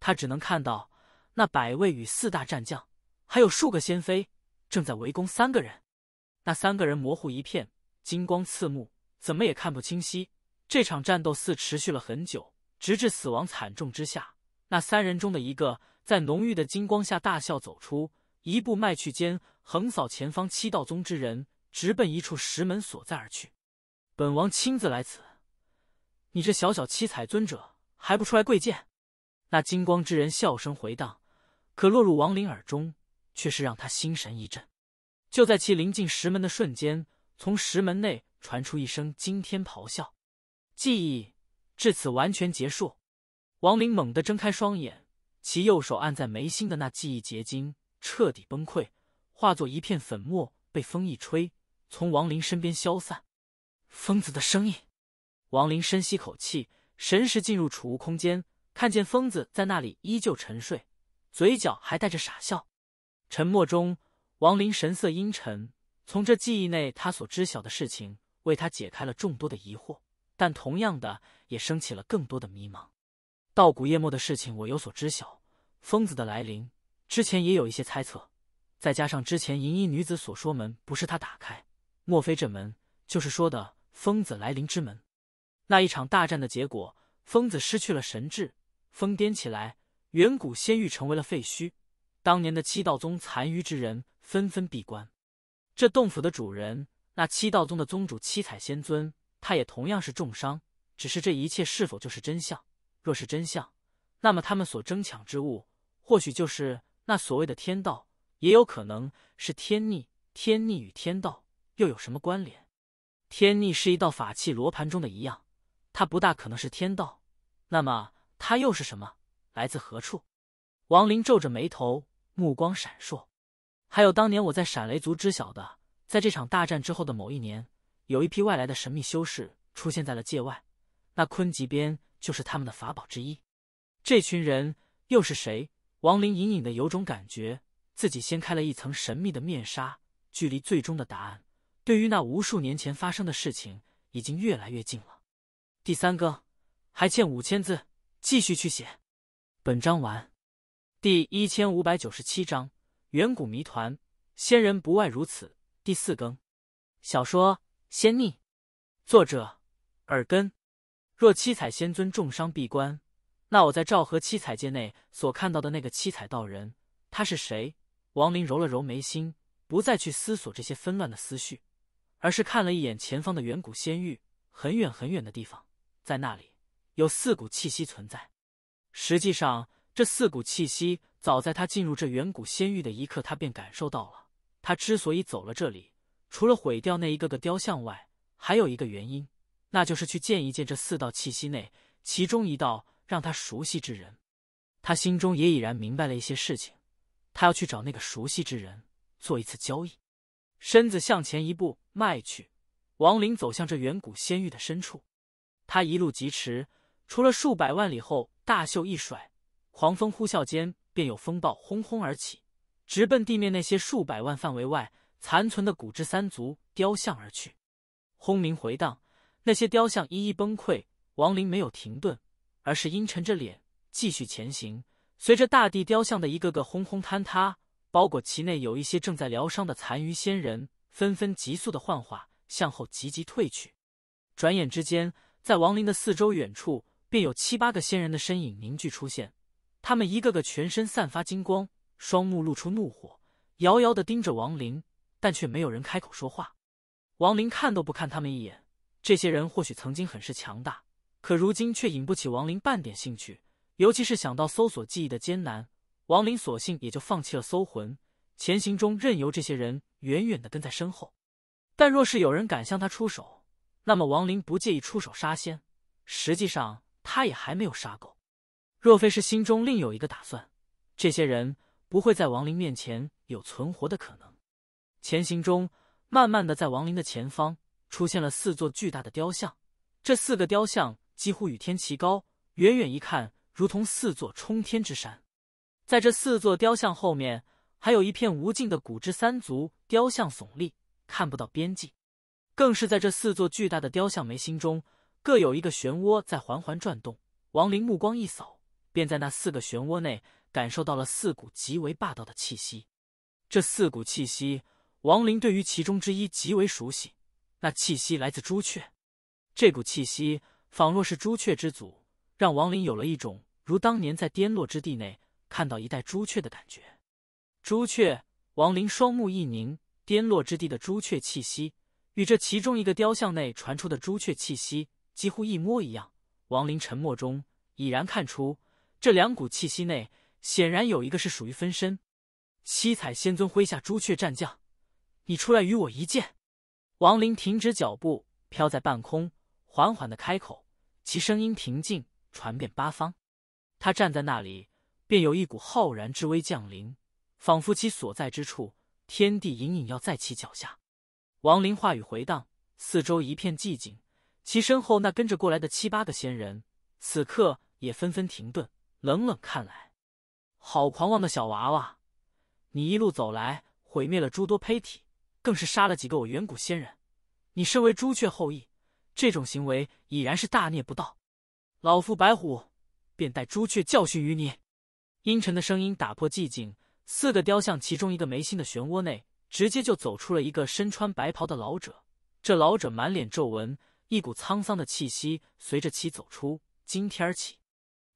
他只能看到那百位与四大战将，还有数个仙妃正在围攻三个人。那三个人模糊一片，金光刺目，怎么也看不清晰。这场战斗似持续了很久，直至死亡惨重之下，那三人中的一个在浓郁的金光下大笑走出，一步迈去间，横扫前方七道宗之人。直奔一处石门所在而去，本王亲自来此，你这小小七彩尊者还不出来跪见？那金光之人笑声回荡，可落入王林耳中，却是让他心神一震。就在其临近石门的瞬间，从石门内传出一声惊天咆哮。记忆至此完全结束。王林猛地睁开双眼，其右手按在眉心的那记忆结晶彻底崩溃，化作一片粉末，被风一吹。从王林身边消散，疯子的声音。王林深吸口气，神识进入储物空间，看见疯子在那里依旧沉睡，嘴角还带着傻笑。沉默中，王林神色阴沉。从这记忆内，他所知晓的事情，为他解开了众多的疑惑，但同样的也升起了更多的迷茫。稻谷夜没的事情，我有所知晓。疯子的来临之前，也有一些猜测，再加上之前银衣女子所说门不是他打开。莫非这门就是说的疯子来临之门？那一场大战的结果，疯子失去了神智，疯癫起来。远古仙域成为了废墟，当年的七道宗残余之人纷纷闭关。这洞府的主人，那七道宗的宗主七彩仙尊，他也同样是重伤。只是这一切是否就是真相？若是真相，那么他们所争抢之物，或许就是那所谓的天道，也有可能是天逆。天逆与天道。又有什么关联？天逆是一道法器罗盘中的一样，它不大可能是天道，那么它又是什么？来自何处？王林皱着眉头，目光闪烁。还有当年我在闪雷族知晓的，在这场大战之后的某一年，有一批外来的神秘修士出现在了界外，那坤极鞭就是他们的法宝之一。这群人又是谁？王林隐隐的有种感觉，自己掀开了一层神秘的面纱，距离最终的答案。对于那无数年前发生的事情，已经越来越近了。第三更，还欠五千字，继续去写。本章完。第一千五百九十七章：远古谜团，仙人不外如此。第四更。小说《仙逆》，作者：耳根。若七彩仙尊重伤闭关，那我在昭和七彩界内所看到的那个七彩道人，他是谁？王林揉了揉眉心，不再去思索这些纷乱的思绪。而是看了一眼前方的远古仙域，很远很远的地方，在那里有四股气息存在。实际上，这四股气息早在他进入这远古仙域的一刻，他便感受到了。他之所以走了这里，除了毁掉那一个个雕像外，还有一个原因，那就是去见一见这四道气息内其中一道让他熟悉之人。他心中也已然明白了一些事情。他要去找那个熟悉之人做一次交易。身子向前一步迈去，王林走向这远古仙域的深处。他一路疾驰，除了数百万里后，大袖一甩，狂风呼啸间，便有风暴轰轰而起，直奔地面那些数百万范围外残存的古之三族雕像而去。轰鸣回荡，那些雕像一一崩溃。王林没有停顿，而是阴沉着脸继续前行。随着大地雕像的一个个轰轰坍塌。包裹其内有一些正在疗伤的残余仙人，纷纷急速的幻化，向后急急退去。转眼之间，在王林的四周远处，便有七八个仙人的身影凝聚出现。他们一个个全身散发金光，双目露出怒火，遥遥的盯着王林，但却没有人开口说话。王林看都不看他们一眼。这些人或许曾经很是强大，可如今却引不起王林半点兴趣。尤其是想到搜索记忆的艰难。王林索性也就放弃了搜魂，前行中任由这些人远远的跟在身后。但若是有人敢向他出手，那么王林不介意出手杀仙。实际上，他也还没有杀够。若非是心中另有一个打算，这些人不会在王林面前有存活的可能。前行中，慢慢的在王林的前方出现了四座巨大的雕像，这四个雕像几乎与天齐高，远远一看，如同四座冲天之山。在这四座雕像后面，还有一片无尽的古之三族雕像耸立，看不到边际。更是在这四座巨大的雕像眉心中，各有一个漩涡在缓缓转动。王林目光一扫，便在那四个漩涡内感受到了四股极为霸道的气息。这四股气息，王林对于其中之一极为熟悉。那气息来自朱雀，这股气息仿若是朱雀之祖，让王林有了一种如当年在颠落之地内。看到一代朱雀的感觉，朱雀王林双目一凝，跌落之地的朱雀气息与这其中一个雕像内传出的朱雀气息几乎一模一样。王林沉默中已然看出，这两股气息内显然有一个是属于分身。七彩仙尊麾下朱雀战将，你出来与我一见。王林停止脚步，飘在半空，缓缓的开口，其声音平静，传遍八方。他站在那里。便有一股浩然之威降临，仿佛其所在之处，天地隐隐要在其脚下。王林话语回荡，四周一片寂静。其身后那跟着过来的七八个仙人，此刻也纷纷停顿，冷冷看来。好狂妄的小娃娃！你一路走来，毁灭了诸多胚体，更是杀了几个我远古仙人。你身为朱雀后裔，这种行为已然是大逆不道。老夫白虎，便待朱雀教训于你。阴沉的声音打破寂静，四个雕像其中一个眉心的漩涡内，直接就走出了一个身穿白袍的老者。这老者满脸皱纹，一股沧桑的气息随着其走出。今天起，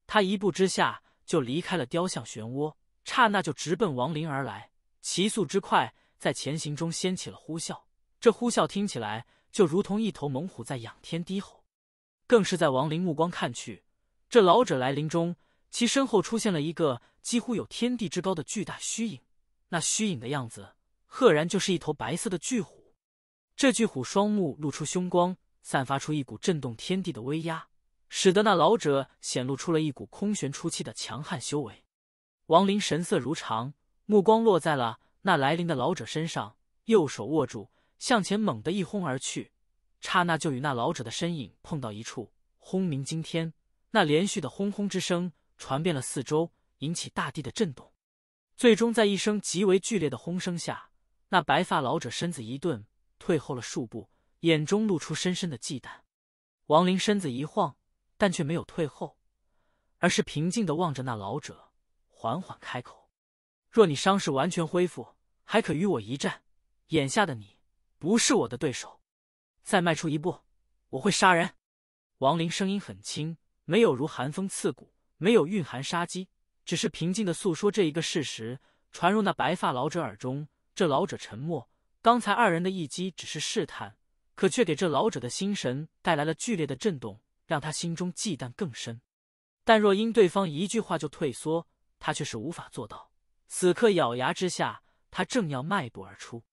他一步之下就离开了雕像漩涡，刹那就直奔王林而来。其速之快，在前行中掀起了呼啸。这呼啸听起来就如同一头猛虎在仰天低吼。更是在王林目光看去，这老者来临中。其身后出现了一个几乎有天地之高的巨大虚影，那虚影的样子赫然就是一头白色的巨虎。这巨虎双目露出凶光，散发出一股震动天地的威压，使得那老者显露出了一股空玄初期的强悍修为。王林神色如常，目光落在了那来临的老者身上，右手握住，向前猛地一轰而去，刹那就与那老者的身影碰到一处，轰鸣惊天，那连续的轰轰之声。传遍了四周，引起大地的震动。最终，在一声极为剧烈的轰声下，那白发老者身子一顿，退后了数步，眼中露出深深的忌惮。王林身子一晃，但却没有退后，而是平静的望着那老者，缓缓开口：“若你伤势完全恢复，还可与我一战。眼下的你，不是我的对手。再迈出一步，我会杀人。”王林声音很轻，没有如寒风刺骨。没有蕴含杀机，只是平静的诉说这一个事实，传入那白发老者耳中。这老者沉默。刚才二人的一击只是试探，可却给这老者的心神带来了剧烈的震动，让他心中忌惮更深。但若因对方一句话就退缩，他却是无法做到。此刻咬牙之下，他正要迈步而出，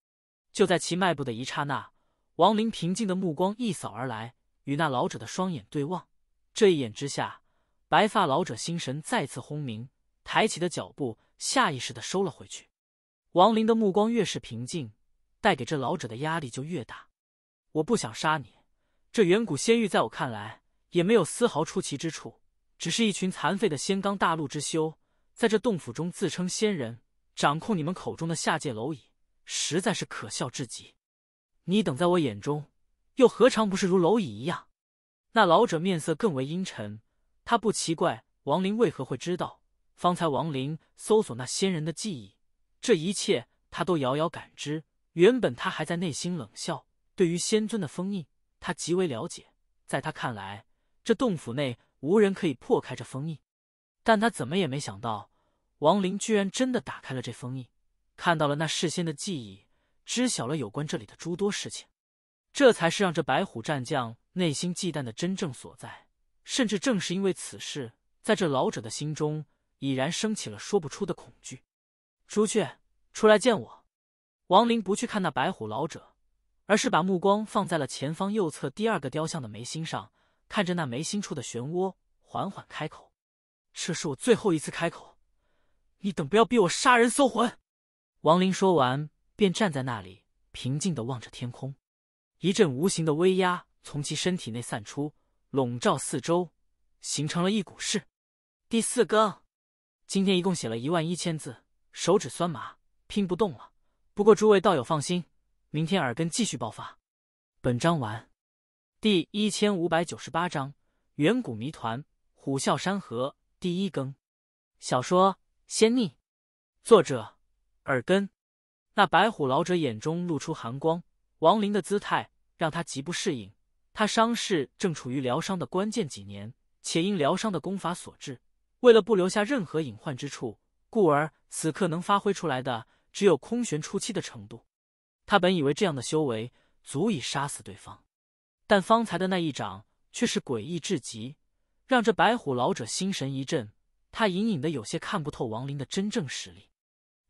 就在其迈步的一刹那，王林平静的目光一扫而来，与那老者的双眼对望。这一眼之下。白发老者心神再次轰鸣，抬起的脚步下意识的收了回去。王林的目光越是平静，带给这老者的压力就越大。我不想杀你，这远古仙域在我看来也没有丝毫出奇之处，只是一群残废的仙罡大陆之修，在这洞府中自称仙人，掌控你们口中的下界蝼蚁，实在是可笑至极。你等在我眼中，又何尝不是如蝼蚁一样？那老者面色更为阴沉。他不奇怪王林为何会知道方才王林搜索那仙人的记忆，这一切他都遥遥感知。原本他还在内心冷笑，对于仙尊的封印，他极为了解。在他看来，这洞府内无人可以破开这封印，但他怎么也没想到，王林居然真的打开了这封印，看到了那事先的记忆，知晓了有关这里的诸多事情，这才是让这白虎战将内心忌惮的真正所在。甚至正是因为此事，在这老者的心中已然升起了说不出的恐惧。朱雀，出来见我。王林不去看那白虎老者，而是把目光放在了前方右侧第二个雕像的眉心上，看着那眉心处的漩涡，缓缓开口：“这是我最后一次开口，你等不要逼我杀人搜魂。”王林说完，便站在那里，平静的望着天空，一阵无形的威压从其身体内散出。笼罩四周，形成了一股势。第四更，今天一共写了一万一千字，手指酸麻，拼不动了。不过诸位道友放心，明天耳根继续爆发。本章完。第一千五百九十八章：远古谜团，虎啸山河。第一更。小说《仙逆》，作者：耳根。那白虎老者眼中露出寒光，亡灵的姿态让他极不适应。他伤势正处于疗伤的关键几年，且因疗伤的功法所致。为了不留下任何隐患之处，故而此刻能发挥出来的只有空悬初期的程度。他本以为这样的修为足以杀死对方，但方才的那一掌却是诡异至极，让这白虎老者心神一震。他隐隐的有些看不透王林的真正实力，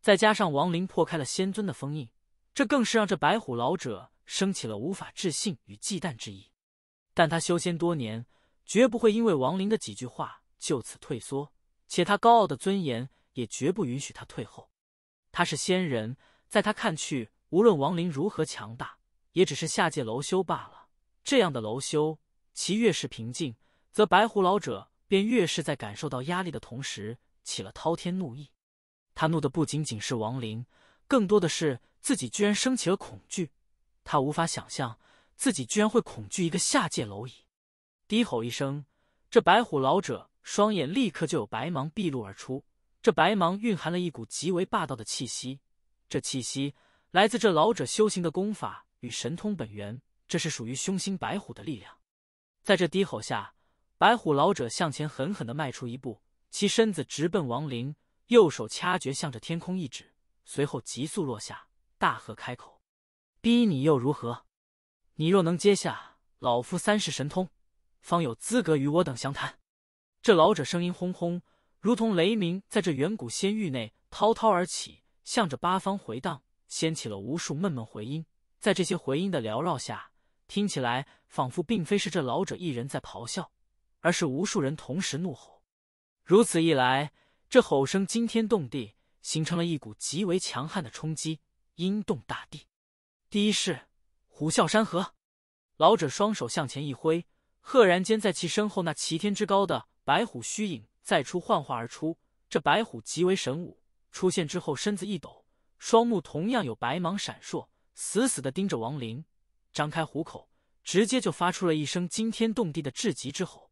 再加上王林破开了仙尊的封印，这更是让这白虎老者生起了无法置信与忌惮之意。但他修仙多年，绝不会因为王林的几句话就此退缩，且他高傲的尊严也绝不允许他退后。他是仙人，在他看去，无论王林如何强大，也只是下界楼修罢了。这样的楼修，其越是平静，则白狐老者便越是在感受到压力的同时起了滔天怒意。他怒的不仅仅是王林，更多的是自己居然升起了恐惧。他无法想象。自己居然会恐惧一个下界蝼蚁！低吼一声，这白虎老者双眼立刻就有白芒毕露而出。这白芒蕴含了一股极为霸道的气息，这气息来自这老者修行的功法与神通本源，这是属于凶心白虎的力量。在这低吼下，白虎老者向前狠狠的迈出一步，其身子直奔王灵，右手掐诀，向着天空一指，随后急速落下，大喝开口：“逼你又如何？”你若能接下老夫三世神通，方有资格与我等相谈。这老者声音轰轰，如同雷鸣，在这远古仙域内滔滔而起，向着八方回荡，掀起了无数闷闷回音。在这些回音的缭绕下，听起来仿佛并非是这老者一人在咆哮，而是无数人同时怒吼。如此一来，这吼声惊天动地，形成了一股极为强悍的冲击，音动大地。第一式。虎啸山河，老者双手向前一挥，赫然间在其身后那齐天之高的白虎虚影再出幻化而出。这白虎极为神武，出现之后身子一抖，双目同样有白芒闪烁，死死的盯着王林，张开虎口，直接就发出了一声惊天动地的至极之吼。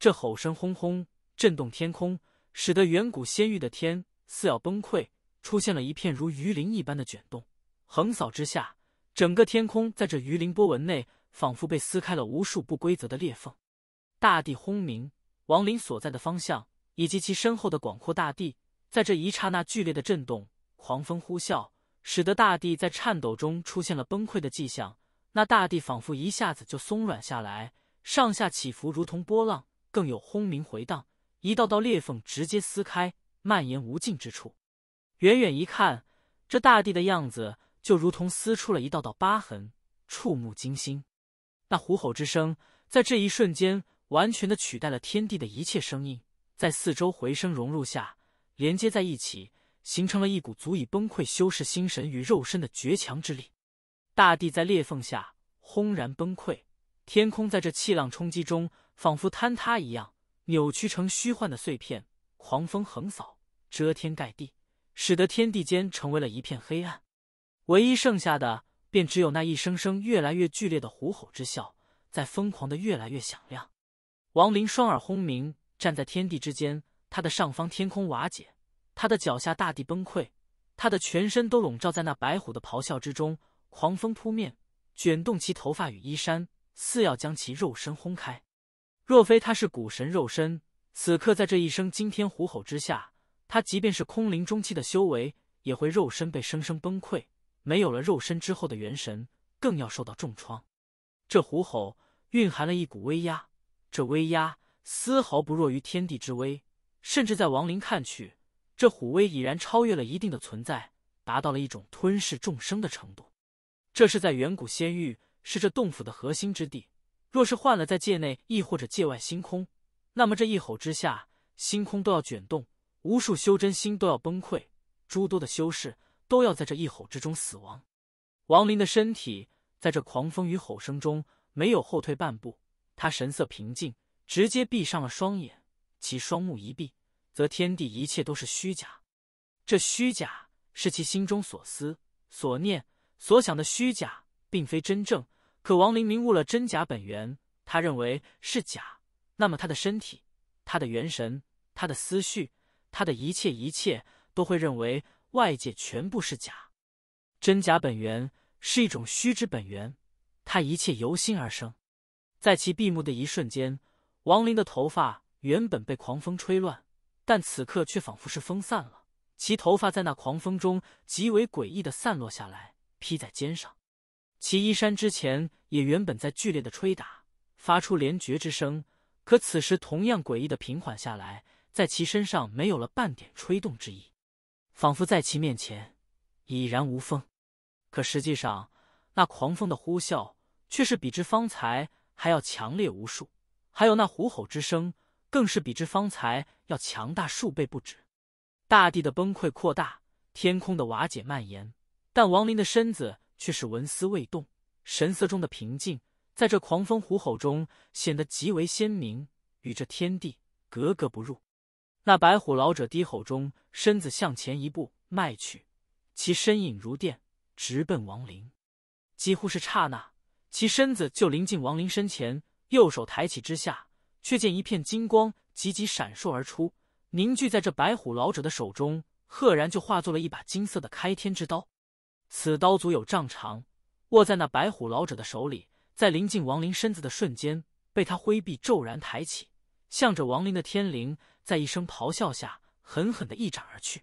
这吼声轰轰，震动天空，使得远古仙域的天似要崩溃，出现了一片如鱼鳞一般的卷动，横扫之下。整个天空在这鱼鳞波纹内，仿佛被撕开了无数不规则的裂缝。大地轰鸣，王林所在的方向以及其身后的广阔大地，在这一刹那剧烈的震动，狂风呼啸，使得大地在颤抖中出现了崩溃的迹象。那大地仿佛一下子就松软下来，上下起伏如同波浪，更有轰鸣回荡，一道道裂缝直接撕开，蔓延无尽之处。远远一看，这大地的样子。就如同撕出了一道道疤痕，触目惊心。那虎吼之声在这一瞬间完全的取代了天地的一切声音，在四周回声融入下连接在一起，形成了一股足以崩溃修士心神与肉身的绝强之力。大地在裂缝下轰然崩溃，天空在这气浪冲击中仿佛坍塌一样，扭曲成虚幻的碎片。狂风横扫，遮天盖地，使得天地间成为了一片黑暗。唯一剩下的，便只有那一声声越来越剧烈的虎吼之啸，在疯狂的越来越响亮。王林双耳轰鸣，站在天地之间，他的上方天空瓦解，他的脚下大地崩溃，他的全身都笼罩在那白虎的咆哮之中。狂风扑面，卷动其头发与衣衫，似要将其肉身轰开。若非他是古神肉身，此刻在这一声惊天虎吼之下，他即便是空灵中期的修为，也会肉身被生生崩溃。没有了肉身之后的元神，更要受到重创。这虎吼蕴含了一股威压，这威压丝毫不弱于天地之威，甚至在王林看去，这虎威已然超越了一定的存在，达到了一种吞噬众生的程度。这是在远古仙域，是这洞府的核心之地。若是换了在界内，亦或者界外星空，那么这一吼之下，星空都要卷动，无数修真心都要崩溃，诸多的修士。都要在这一吼之中死亡。王林的身体在这狂风与吼声中没有后退半步，他神色平静，直接闭上了双眼。其双目一闭，则天地一切都是虚假。这虚假是其心中所思、所念、所想的虚假，并非真正。可王林明悟了真假本源，他认为是假，那么他的身体、他的元神、他的思绪、他的一切一切，都会认为。外界全部是假，真假本源是一种虚之本源，它一切由心而生。在其闭目的一瞬间，王林的头发原本被狂风吹乱，但此刻却仿佛是风散了，其头发在那狂风中极为诡异的散落下来，披在肩上。其衣衫之前也原本在剧烈的吹打，发出连绝之声，可此时同样诡异的平缓下来，在其身上没有了半点吹动之意。仿佛在其面前已然无风，可实际上那狂风的呼啸却是比之方才还要强烈无数，还有那虎吼之声更是比之方才要强大数倍不止。大地的崩溃扩大，天空的瓦解蔓延，但王林的身子却是纹丝未动，神色中的平静在这狂风虎吼中显得极为鲜明，与这天地格格不入。那白虎老者低吼中，身子向前一步迈去，其身影如电，直奔王林。几乎是刹那，其身子就临近王林身前，右手抬起之下，却见一片金光急急闪烁而出，凝聚在这白虎老者的手中，赫然就化作了一把金色的开天之刀。此刀足有丈长，握在那白虎老者的手里，在临近王林身子的瞬间，被他挥臂骤然抬起，向着王林的天灵。在一声咆哮下，狠狠的一斩而去。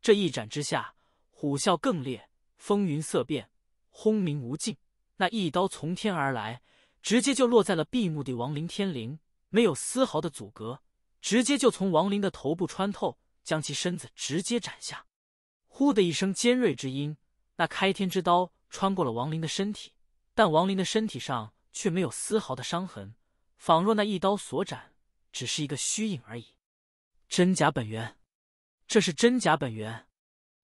这一斩之下，虎啸更烈，风云色变，轰鸣无尽。那一刀从天而来，直接就落在了闭目的亡灵天灵，没有丝毫的阻隔，直接就从亡灵的头部穿透，将其身子直接斩下。呼的一声尖锐之音，那开天之刀穿过了亡灵的身体，但亡灵的身体上却没有丝毫的伤痕，仿若那一刀所斩只是一个虚影而已。真假本源，这是真假本源！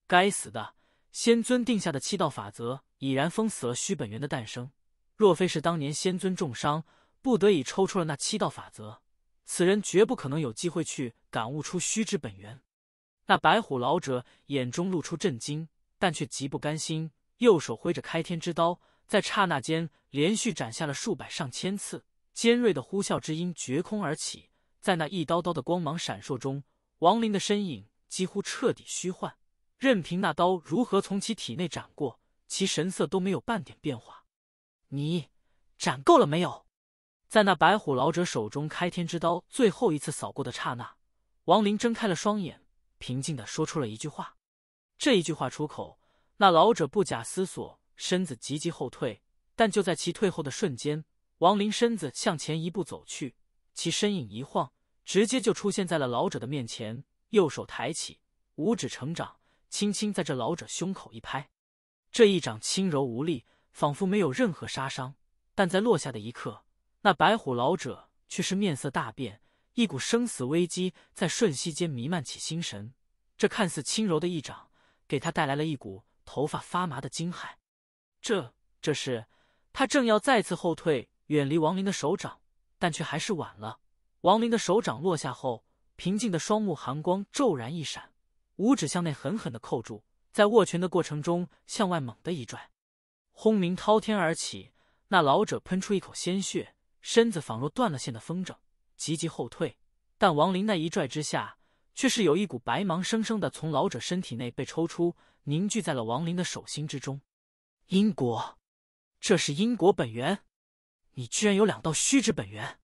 该死的，仙尊定下的七道法则已然封死了虚本源的诞生。若非是当年仙尊重伤，不得已抽出了那七道法则，此人绝不可能有机会去感悟出虚之本源。那白虎老者眼中露出震惊，但却极不甘心，右手挥着开天之刀，在刹那间连续斩下了数百上千次，尖锐的呼啸之音绝空而起。在那一刀刀的光芒闪烁中，王林的身影几乎彻底虚幻。任凭那刀如何从其体内斩过，其神色都没有半点变化。你斩够了没有？在那白虎老者手中开天之刀最后一次扫过的刹那，王林睁开了双眼，平静地说出了一句话。这一句话出口，那老者不假思索，身子急急后退。但就在其退后的瞬间，王林身子向前一步走去，其身影一晃。直接就出现在了老者的面前，右手抬起，五指成掌，轻轻在这老者胸口一拍。这一掌轻柔无力，仿佛没有任何杀伤，但在落下的一刻，那白虎老者却是面色大变，一股生死危机在瞬息间弥漫起心神。这看似轻柔的一掌，给他带来了一股头发发麻的惊骇。这这是他正要再次后退，远离王林的手掌，但却还是晚了。王林的手掌落下后，平静的双目寒光骤然一闪，五指向内狠狠的扣住，在握拳的过程中向外猛地一拽，轰鸣滔天而起。那老者喷出一口鲜血，身子仿若断了线的风筝，急急后退。但王林那一拽之下，却是有一股白芒生生的从老者身体内被抽出，凝聚在了王林的手心之中。因果，这是因果本源，你居然有两道虚之本源。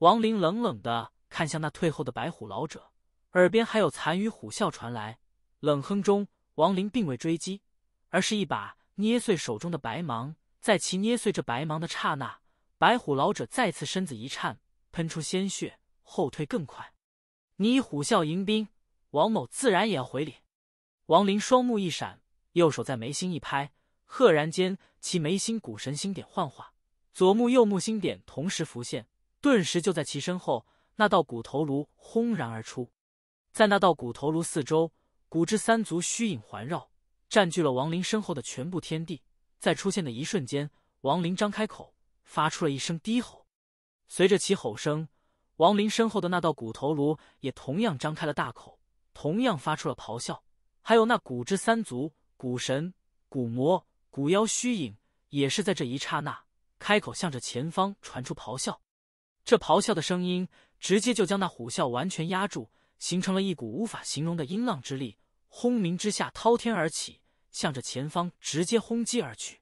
王林冷冷的看向那退后的白虎老者，耳边还有残余虎啸传来。冷哼中，王林并未追击，而是一把捏碎手中的白芒。在其捏碎这白芒的刹那，白虎老者再次身子一颤，喷出鲜血，后退更快。你虎啸迎宾，王某自然也要回礼。王林双目一闪，右手在眉心一拍，赫然间其眉心古神星点幻化，左目右目星点同时浮现。顿时就在其身后，那道骨头颅轰然而出，在那道骨头颅四周，骨之三族虚影环绕，占据了王林身后的全部天地。在出现的一瞬间，王林张开口，发出了一声低吼。随着其吼声，王林身后的那道骨头颅也同样张开了大口，同样发出了咆哮。还有那骨之三族——骨神、骨魔、骨妖虚影，也是在这一刹那开口，向着前方传出咆哮。这咆哮的声音直接就将那虎啸完全压住，形成了一股无法形容的音浪之力。轰鸣之下，滔天而起，向着前方直接轰击而去。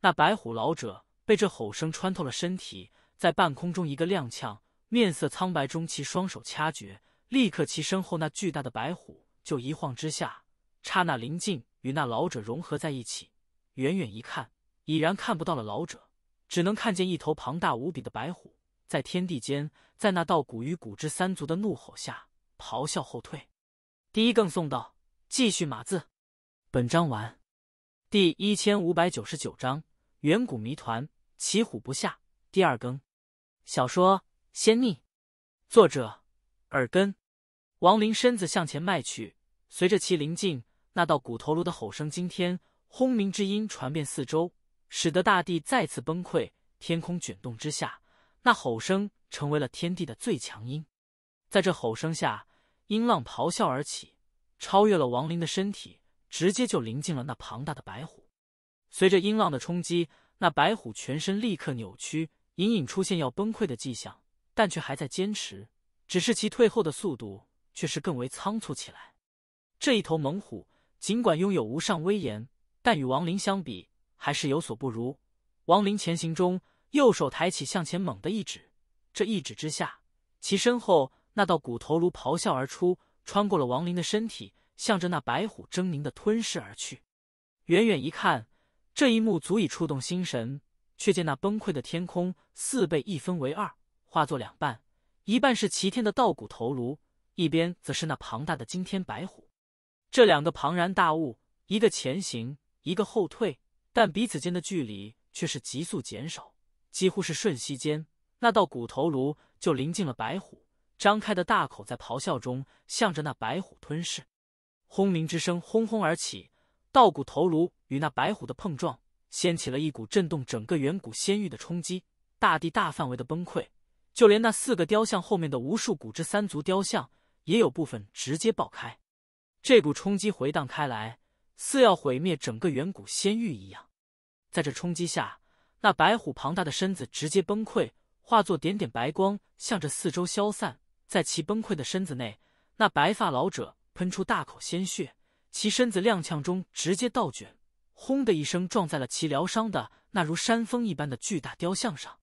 那白虎老者被这吼声穿透了身体，在半空中一个踉跄，面色苍白中，其双手掐诀，立刻其身后那巨大的白虎就一晃之下，刹那临近与那老者融合在一起。远远一看，已然看不到了老者，只能看见一头庞大无比的白虎。在天地间，在那道古与古之三族的怒吼下，咆哮后退。第一更送到，继续码字。本章完。第一千五百九十九章远古谜团，骑虎不下。第二更。小说《仙逆》，作者：耳根。王林身子向前迈去，随着其临近，那道骨头颅的吼声惊天，轰鸣之音传遍四周，使得大地再次崩溃，天空卷动之下。那吼声成为了天地的最强音，在这吼声下，音浪咆哮而起，超越了王林的身体，直接就临近了那庞大的白虎。随着音浪的冲击，那白虎全身立刻扭曲，隐隐出现要崩溃的迹象，但却还在坚持。只是其退后的速度却是更为仓促起来。这一头猛虎尽管拥有无上威严，但与王林相比还是有所不如。王林前行中。右手抬起，向前猛的一指，这一指之下，其身后那道骨头颅咆哮而出，穿过了王林的身体，向着那白虎狰狞的吞噬而去。远远一看，这一幕足以触动心神。却见那崩溃的天空似被一分为二，化作两半，一半是齐天的道骨头颅，一边则是那庞大的惊天白虎。这两个庞然大物，一个前行，一个后退，但彼此间的距离却是急速减少。几乎是瞬息间，那道骨头颅就临近了白虎，张开的大口在咆哮中向着那白虎吞噬，轰鸣之声轰轰而起，道骨头颅与那白虎的碰撞，掀起了一股震动整个远古仙域的冲击，大地大范围的崩溃，就连那四个雕像后面的无数古之三族雕像，也有部分直接爆开，这股冲击回荡开来，似要毁灭整个远古仙域一样，在这冲击下。那白虎庞大的身子直接崩溃，化作点点白光，向着四周消散。在其崩溃的身子内，那白发老者喷出大口鲜血，其身子踉跄中直接倒卷，轰的一声撞在了其疗伤的那如山峰一般的巨大雕像上，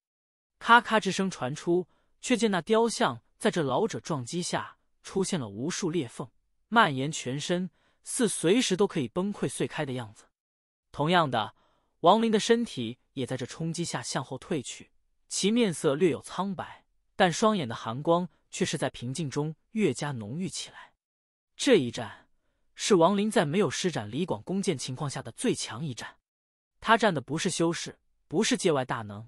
咔咔之声传出，却见那雕像在这老者撞击下出现了无数裂缝，蔓延全身，似随时都可以崩溃碎开的样子。同样的，王林的身体。也在这冲击下向后退去，其面色略有苍白，但双眼的寒光却是在平静中越加浓郁起来。这一战是王林在没有施展李广弓箭情况下的最强一战。他战的不是修士，不是界外大能，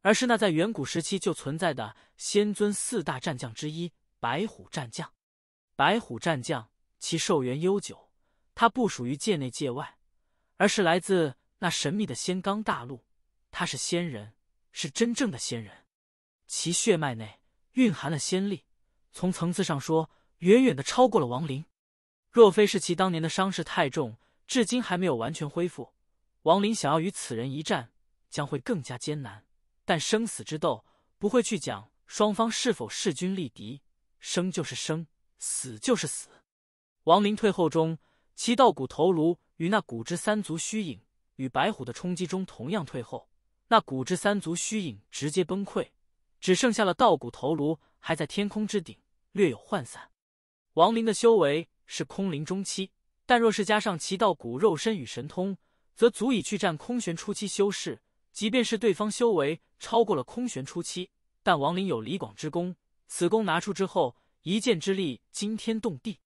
而是那在远古时期就存在的仙尊四大战将之一——白虎战将。白虎战将其寿元悠久，他不属于界内界外，而是来自那神秘的仙罡大陆。他是仙人，是真正的仙人，其血脉内蕴含了仙力，从层次上说，远远的超过了王林。若非是其当年的伤势太重，至今还没有完全恢复，王林想要与此人一战，将会更加艰难。但生死之斗不会去讲双方是否势均力敌，生就是生，死就是死。王林退后中，其道骨头颅与那骨之三足虚影与白虎的冲击中同样退后。那古之三足虚影直接崩溃，只剩下了道骨头颅还在天空之顶略有涣散。王林的修为是空灵中期，但若是加上其道骨肉身与神通，则足以去战空玄初期修士。即便是对方修为超过了空玄初期，但王林有李广之功，此功拿出之后，一剑之力惊天动地。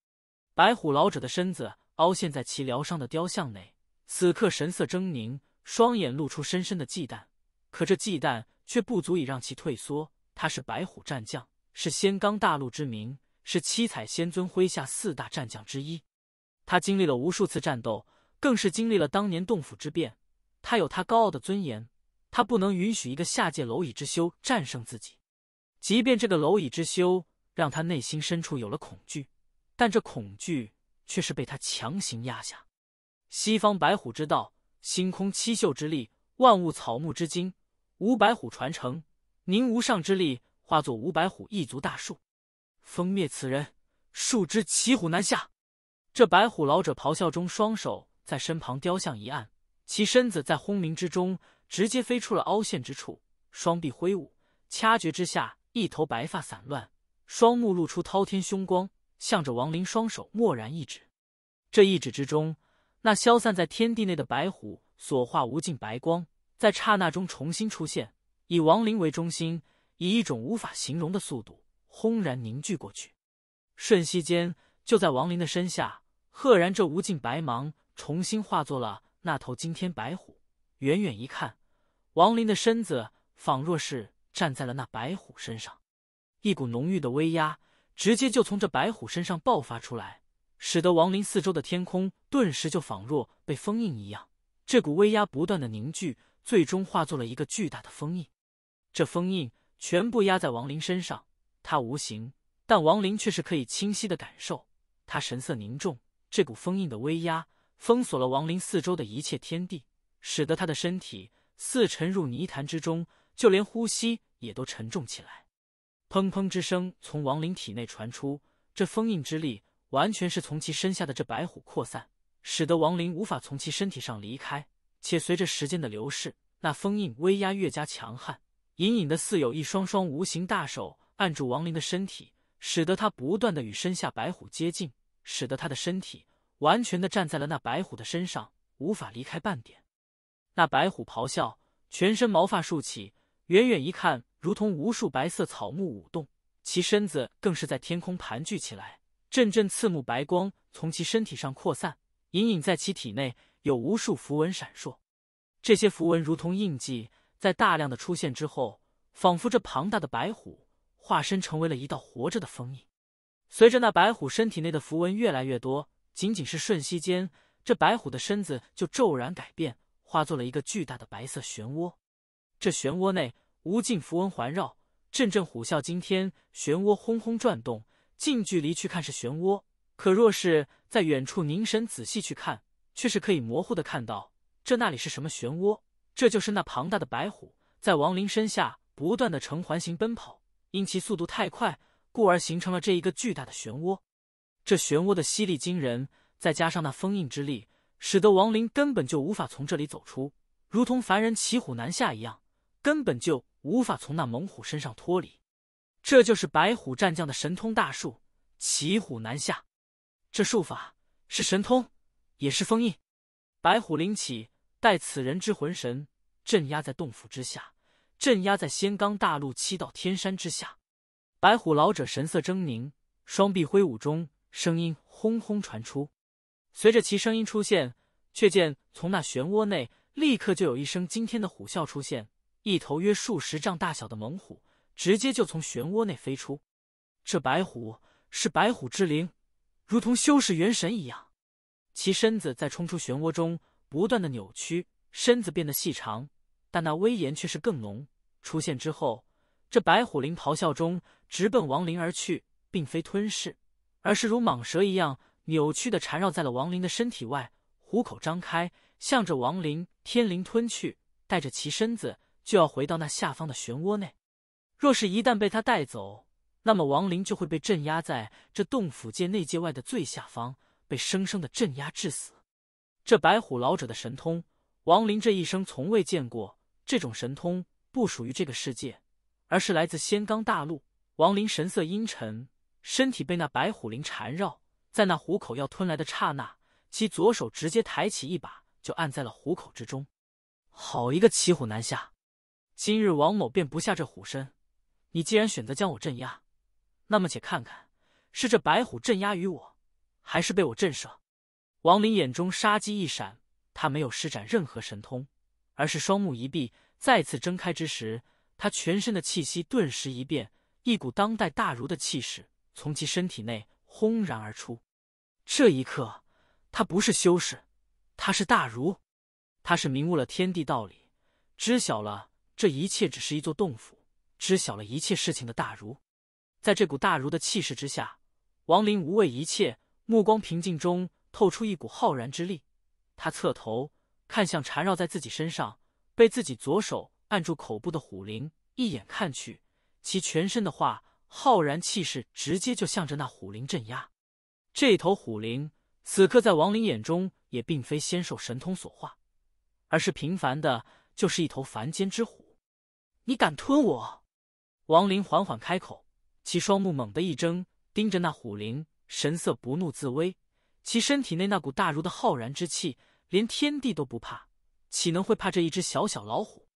白虎老者的身子凹陷在其疗伤的雕像内，此刻神色狰狞，双眼露出深深的忌惮。可这忌惮却不足以让其退缩。他是白虎战将，是仙罡大陆之名，是七彩仙尊麾下四大战将之一。他经历了无数次战斗，更是经历了当年洞府之变。他有他高傲的尊严，他不能允许一个下界蝼蚁之修战胜自己。即便这个蝼蚁之修让他内心深处有了恐惧，但这恐惧却是被他强行压下。西方白虎之道，星空七秀之力，万物草木之精。五百虎传承，您无上之力，化作五百虎一族大树，封灭此人，树枝骑虎难下。这白虎老者咆哮中，双手在身旁雕像一按，其身子在轰鸣之中直接飞出了凹陷之处，双臂挥舞，掐诀之下，一头白发散乱，双目露出滔天凶光，向着王林，双手蓦然一指。这一指之中，那消散在天地内的白虎所化无尽白光。在刹那中重新出现，以王林为中心，以一种无法形容的速度轰然凝聚过去。瞬息间，就在王林的身下，赫然这无尽白芒重新化作了那头惊天白虎。远远一看，王林的身子仿若是站在了那白虎身上。一股浓郁的威压直接就从这白虎身上爆发出来，使得王林四周的天空顿时就仿若被封印一样。这股威压不断的凝聚。最终化作了一个巨大的封印，这封印全部压在王林身上。他无形，但王林却是可以清晰的感受。他神色凝重，这股封印的威压封锁了王林四周的一切天地，使得他的身体似沉入泥潭之中，就连呼吸也都沉重起来。砰砰之声从王林体内传出，这封印之力完全是从其身下的这白虎扩散，使得王林无法从其身体上离开。且随着时间的流逝，那封印威压越加强悍，隐隐的似有一双双无形大手按住王林的身体，使得他不断的与身下白虎接近，使得他的身体完全的站在了那白虎的身上，无法离开半点。那白虎咆哮，全身毛发竖起，远远一看如同无数白色草木舞动，其身子更是在天空盘踞起来，阵阵刺目白光从其身体上扩散，隐隐在其体内。有无数符文闪烁，这些符文如同印记，在大量的出现之后，仿佛这庞大的白虎化身成为了一道活着的封印。随着那白虎身体内的符文越来越多，仅仅是瞬息间，这白虎的身子就骤然改变，化作了一个巨大的白色漩涡。这漩涡内无尽符文环绕，阵阵虎啸惊天，漩涡轰轰转动。近距离去看是漩涡，可若是在远处凝神仔细去看。却是可以模糊的看到，这那里是什么漩涡？这就是那庞大的白虎在王林身下不断的呈环形奔跑，因其速度太快，故而形成了这一个巨大的漩涡。这漩涡的吸力惊人，再加上那封印之力，使得王林根本就无法从这里走出，如同凡人骑虎难下一样，根本就无法从那猛虎身上脱离。这就是白虎战将的神通大术——骑虎难下。这术法是神通。也是封印，白虎灵起，待此人之魂神镇压在洞府之下，镇压在仙罡大陆七道天山之下。白虎老者神色狰狞，双臂挥舞中，声音轰轰传出。随着其声音出现，却见从那漩涡内立刻就有一声惊天的虎啸出现，一头约数十丈大小的猛虎直接就从漩涡内飞出。这白虎是白虎之灵，如同修士元神一样。其身子在冲出漩涡中不断的扭曲，身子变得细长，但那威严却是更浓。出现之后，这白虎灵咆哮中直奔王灵而去，并非吞噬，而是如蟒蛇一样扭曲的缠绕在了王灵的身体外，虎口张开，向着王灵天灵吞去，带着其身子就要回到那下方的漩涡内。若是一旦被他带走，那么王灵就会被镇压在这洞府界内界外的最下方。被生生的镇压致死，这白虎老者的神通，王林这一生从未见过。这种神通不属于这个世界，而是来自仙罡大陆。王林神色阴沉，身体被那白虎灵缠绕。在那虎口要吞来的刹那，其左手直接抬起，一把就按在了虎口之中。好一个骑虎难下！今日王某便不下这虎身。你既然选择将我镇压，那么且看看是这白虎镇压于我。还是被我震慑。王林眼中杀机一闪，他没有施展任何神通，而是双目一闭，再次睁开之时，他全身的气息顿时一变，一股当代大儒的气势从其身体内轰然而出。这一刻，他不是修士，他是大儒，他是明悟了天地道理，知晓了这一切只是一座洞府，知晓了一切事情的大儒。在这股大儒的气势之下，王林无畏一切。目光平静中透出一股浩然之力，他侧头看向缠绕在自己身上、被自己左手按住口部的虎灵，一眼看去，其全身的话，浩然气势直接就向着那虎灵镇压。这头虎灵此刻在王林眼中也并非仙兽神通所化，而是平凡的，就是一头凡间之虎。你敢吞我？王林缓缓开口，其双目猛地一睁，盯着那虎灵。神色不怒自威，其身体内那股大如的浩然之气，连天地都不怕，岂能会怕这一只小小老虎？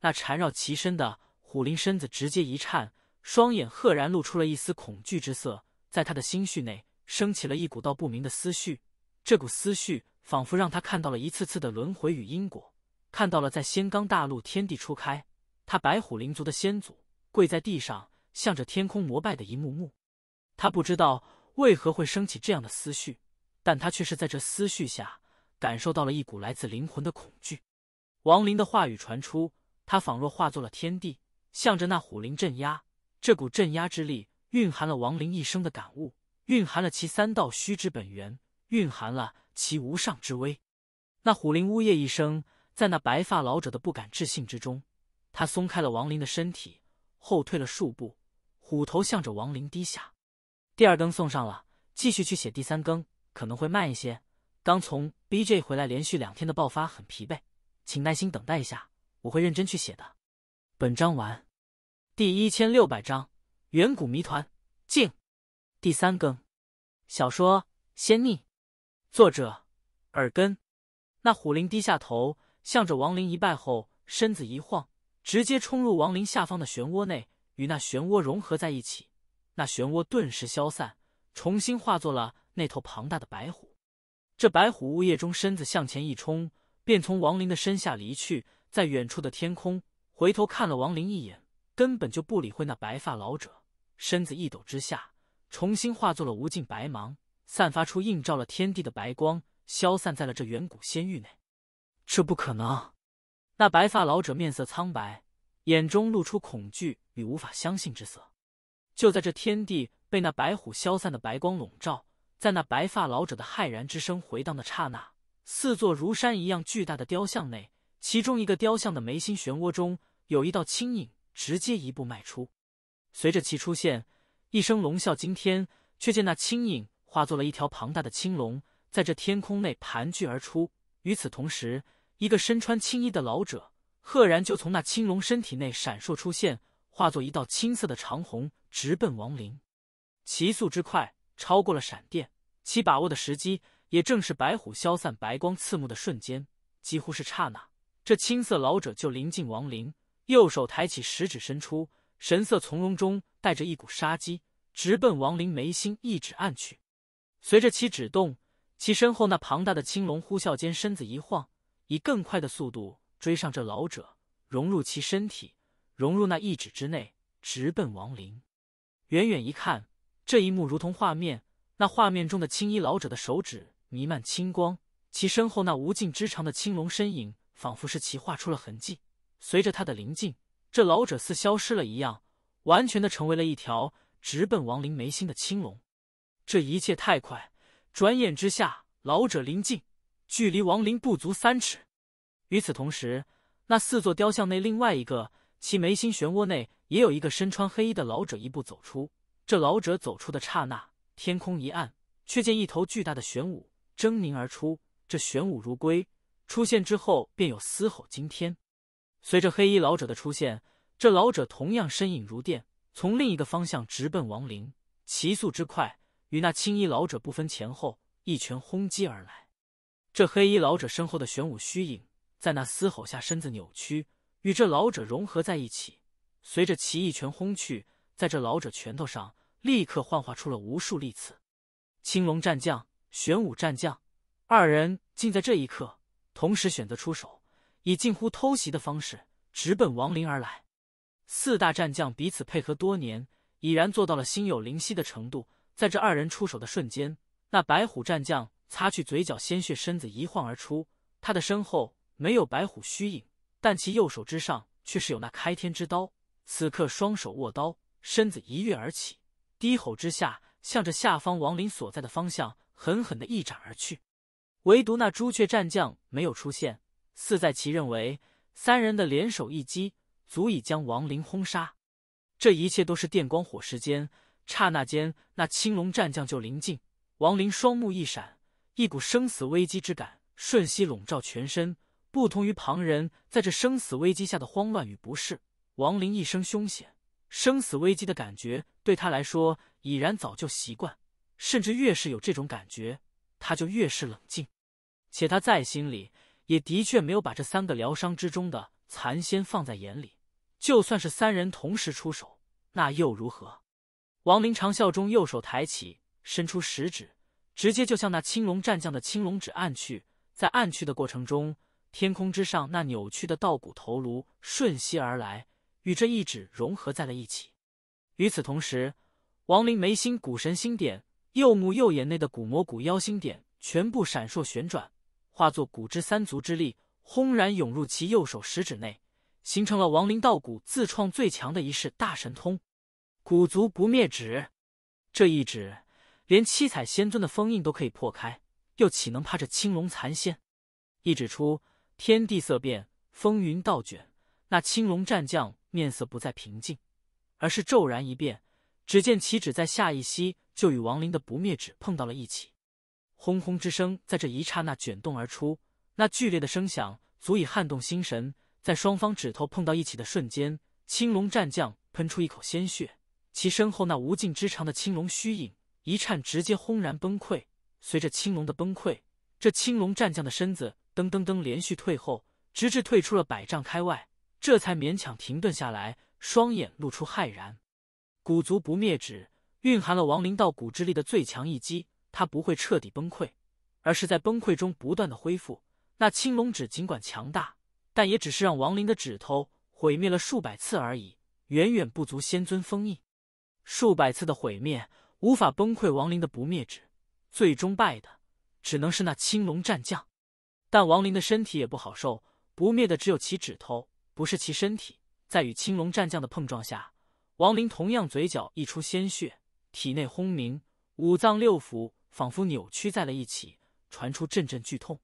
那缠绕其身的虎灵身子直接一颤，双眼赫然露出了一丝恐惧之色，在他的心绪内升起了一股道不明的思绪。这股思绪仿佛让他看到了一次次的轮回与因果，看到了在仙罡大陆天地初开，他白虎灵族的先祖跪在地上，向着天空膜拜的一幕幕。他不知道。为何会升起这样的思绪？但他却是在这思绪下感受到了一股来自灵魂的恐惧。王林的话语传出，他仿若化作了天地，向着那虎灵镇压。这股镇压之力蕴含了王林一生的感悟，蕴含了其三道虚之本源，蕴含了其无上之威。那虎灵呜咽一声，在那白发老者的不敢置信之中，他松开了王林的身体，后退了数步，虎头向着王林低下。第二更送上了，继续去写第三更可能会慢一些。刚从 BJ 回来，连续两天的爆发很疲惫，请耐心等待一下，我会认真去写的。本章完。第一千六百章：远古谜团。静。第三更。小说《仙逆》，作者：耳根。那虎灵低下头，向着亡灵一拜后，身子一晃，直接冲入亡灵下方的漩涡内，与那漩涡融合在一起。那漩涡顿时消散，重新化作了那头庞大的白虎。这白虎呜咽中，身子向前一冲，便从王林的身下离去，在远处的天空回头看了王林一眼，根本就不理会那白发老者。身子一抖之下，重新化作了无尽白芒，散发出映照了天地的白光，消散在了这远古仙域内。这不可能！那白发老者面色苍白，眼中露出恐惧与无法相信之色。就在这天地被那白虎消散的白光笼罩，在那白发老者的骇然之声回荡的刹那，四座如山一样巨大的雕像内，其中一个雕像的眉心漩涡中有一道青影直接一步迈出。随着其出现，一声龙啸惊天，却见那青影化作了一条庞大的青龙，在这天空内盘踞而出。与此同时，一个身穿青衣的老者赫然就从那青龙身体内闪烁出现。化作一道青色的长虹，直奔王林。其速之快，超过了闪电。其把握的时机，也正是白虎消散、白光刺目的瞬间，几乎是刹那。这青色老者就临近王林，右手抬起，食指伸出，神色从容中带着一股杀机，直奔王林眉心一指按去。随着其指动，其身后那庞大的青龙呼啸间，身子一晃，以更快的速度追上这老者，融入其身体。融入那一指之内，直奔王灵。远远一看，这一幕如同画面。那画面中的青衣老者的手指弥漫青光，其身后那无尽之长的青龙身影，仿佛是其画出了痕迹。随着他的临近，这老者似消失了一样，完全的成为了一条直奔王灵眉心的青龙。这一切太快，转眼之下，老者临近，距离王灵不足三尺。与此同时，那四座雕像内另外一个。其眉心漩涡内也有一个身穿黑衣的老者一步走出。这老者走出的刹那，天空一暗，却见一头巨大的玄武狰狞而出。这玄武如龟出现之后，便有嘶吼惊天。随着黑衣老者的出现，这老者同样身影如电，从另一个方向直奔王林，其速之快，与那青衣老者不分前后，一拳轰击而来。这黑衣老者身后的玄武虚影，在那嘶吼下身子扭曲。与这老者融合在一起，随着奇异拳轰去，在这老者拳头上立刻幻化出了无数利刺。青龙战将、玄武战将二人竟在这一刻同时选择出手，以近乎偷袭的方式直奔王林而来。四大战将彼此配合多年，已然做到了心有灵犀的程度。在这二人出手的瞬间，那白虎战将擦去嘴角鲜血，身子一晃而出，他的身后没有白虎虚影。但其右手之上却是有那开天之刀，此刻双手握刀，身子一跃而起，低吼之下，向着下方王林所在的方向狠狠的一斩而去。唯独那朱雀战将没有出现，似在其认为三人的联手一击足以将王林轰杀。这一切都是电光火石间，刹那间，那青龙战将就临近，王林双目一闪，一股生死危机之感瞬息笼罩全身。不同于旁人在这生死危机下的慌乱与不适，王林一生凶险，生死危机的感觉对他来说已然早就习惯，甚至越是有这种感觉，他就越是冷静。且他在心里也的确没有把这三个疗伤之中的残仙放在眼里，就算是三人同时出手，那又如何？王林长啸中，右手抬起，伸出食指，直接就向那青龙战将的青龙指按去，在按去的过程中。天空之上那扭曲的稻谷头颅瞬息而来，与这一指融合在了一起。与此同时，亡灵眉心古神星点、右目右眼内的古魔古妖星点全部闪烁旋转，化作古之三足之力，轰然涌入其右手食指内，形成了亡灵道谷自创最强的一式大神通——古足不灭指。这一指连七彩仙尊的封印都可以破开，又岂能怕这青龙残仙？一指出。天地色变，风云倒卷。那青龙战将面色不再平静，而是骤然一变。只见其指在下一息就与王林的不灭指碰到了一起，轰轰之声在这一刹那卷动而出。那剧烈的声响足以撼动心神。在双方指头碰到一起的瞬间，青龙战将喷出一口鲜血，其身后那无尽之长的青龙虚影一颤，直接轰然崩溃。随着青龙的崩溃，这青龙战将的身子。噔噔噔！连续退后，直至退出了百丈开外，这才勉强停顿下来，双眼露出骇然。古足不灭指蕴含了亡灵道骨之力的最强一击，它不会彻底崩溃，而是在崩溃中不断的恢复。那青龙指尽管强大，但也只是让亡灵的指头毁灭了数百次而已，远远不足仙尊封印。数百次的毁灭无法崩溃亡灵的不灭指，最终败的只能是那青龙战将。但王林的身体也不好受，不灭的只有其指头，不是其身体。在与青龙战将的碰撞下，王林同样嘴角溢出鲜血，体内轰鸣，五脏六腑仿佛扭曲在了一起，传出阵阵剧痛。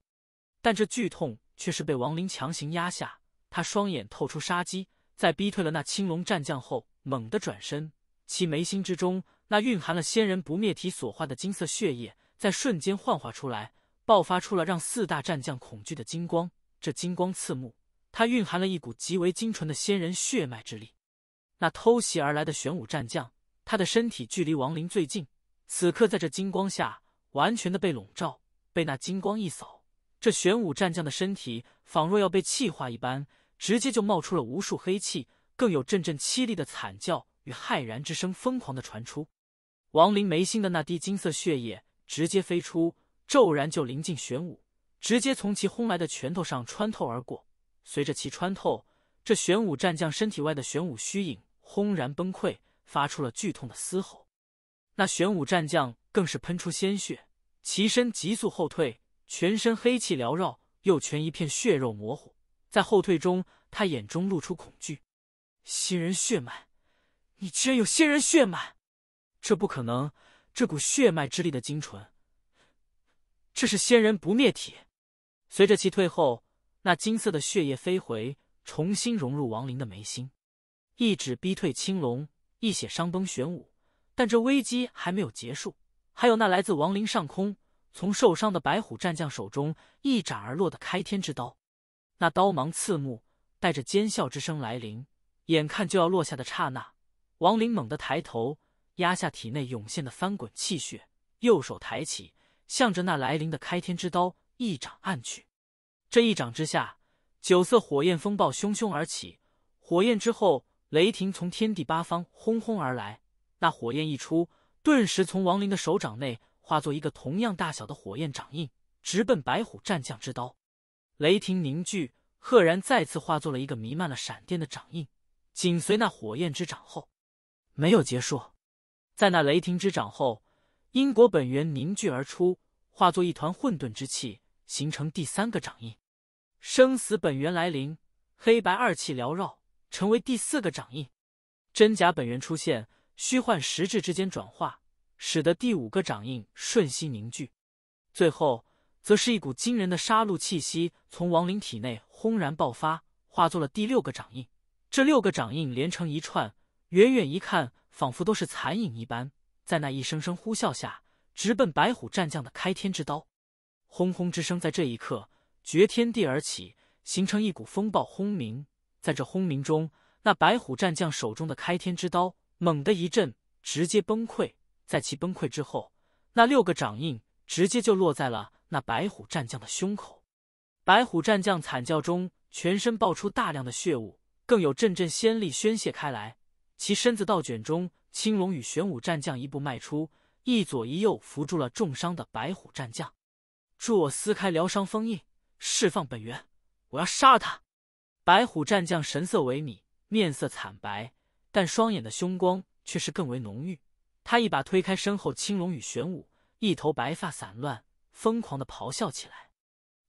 但这剧痛却是被王林强行压下。他双眼透出杀机，在逼退了那青龙战将后，猛地转身，其眉心之中那蕴含了仙人不灭体所化的金色血液，在瞬间幻化出来。爆发出了让四大战将恐惧的金光，这金光刺目，它蕴含了一股极为精纯的仙人血脉之力。那偷袭而来的玄武战将，他的身体距离王林最近，此刻在这金光下完全的被笼罩，被那金光一扫，这玄武战将的身体仿若要被气化一般，直接就冒出了无数黑气，更有阵阵凄厉的惨叫与骇然之声疯狂的传出。王林眉心的那滴金色血液直接飞出。骤然就临近玄武，直接从其轰来的拳头上穿透而过。随着其穿透，这玄武战将身体外的玄武虚影轰然崩溃，发出了剧痛的嘶吼。那玄武战将更是喷出鲜血，其身急速后退，全身黑气缭绕，右拳一片血肉模糊。在后退中，他眼中露出恐惧：“仙人血脉，你居然有仙人血脉！这不可能！这股血脉之力的精纯！”这是仙人不灭体。随着其退后，那金色的血液飞回，重新融入王林的眉心。一指逼退青龙，一血伤崩玄武。但这危机还没有结束，还有那来自王林上空，从受伤的白虎战将手中一斩而落的开天之刀。那刀芒刺目，带着尖啸之声来临。眼看就要落下的刹那，王林猛地抬头，压下体内涌现的翻滚气血，右手抬起。向着那来临的开天之刀一掌按去，这一掌之下，九色火焰风暴汹汹而起，火焰之后，雷霆从天地八方轰轰而来。那火焰一出，顿时从王林的手掌内化作一个同样大小的火焰掌印，直奔白虎战将之刀。雷霆凝聚，赫然再次化作了一个弥漫了闪电的掌印，紧随那火焰之掌后，没有结束。在那雷霆之掌后，因果本源凝聚而出。化作一团混沌之气，形成第三个掌印；生死本源来临，黑白二气缭绕，成为第四个掌印；真假本源出现，虚幻实质之间转化，使得第五个掌印瞬息凝聚；最后，则是一股惊人的杀戮气息从亡灵体内轰然爆发，化作了第六个掌印。这六个掌印连成一串，远远一看，仿佛都是残影一般，在那一声声呼啸下。直奔白虎战将的开天之刀，轰轰之声在这一刻绝天地而起，形成一股风暴轰鸣。在这轰鸣中，那白虎战将手中的开天之刀猛地一震，直接崩溃。在其崩溃之后，那六个掌印直接就落在了那白虎战将的胸口。白虎战将惨叫中，全身爆出大量的血雾，更有阵阵仙力宣泄开来。其身子倒卷中，青龙与玄武战将一步迈出。一左一右扶住了重伤的白虎战将，助我撕开疗伤封印，释放本源，我要杀了他！白虎战将神色萎靡，面色惨白，但双眼的凶光却是更为浓郁。他一把推开身后青龙与玄武，一头白发散乱，疯狂的咆哮起来。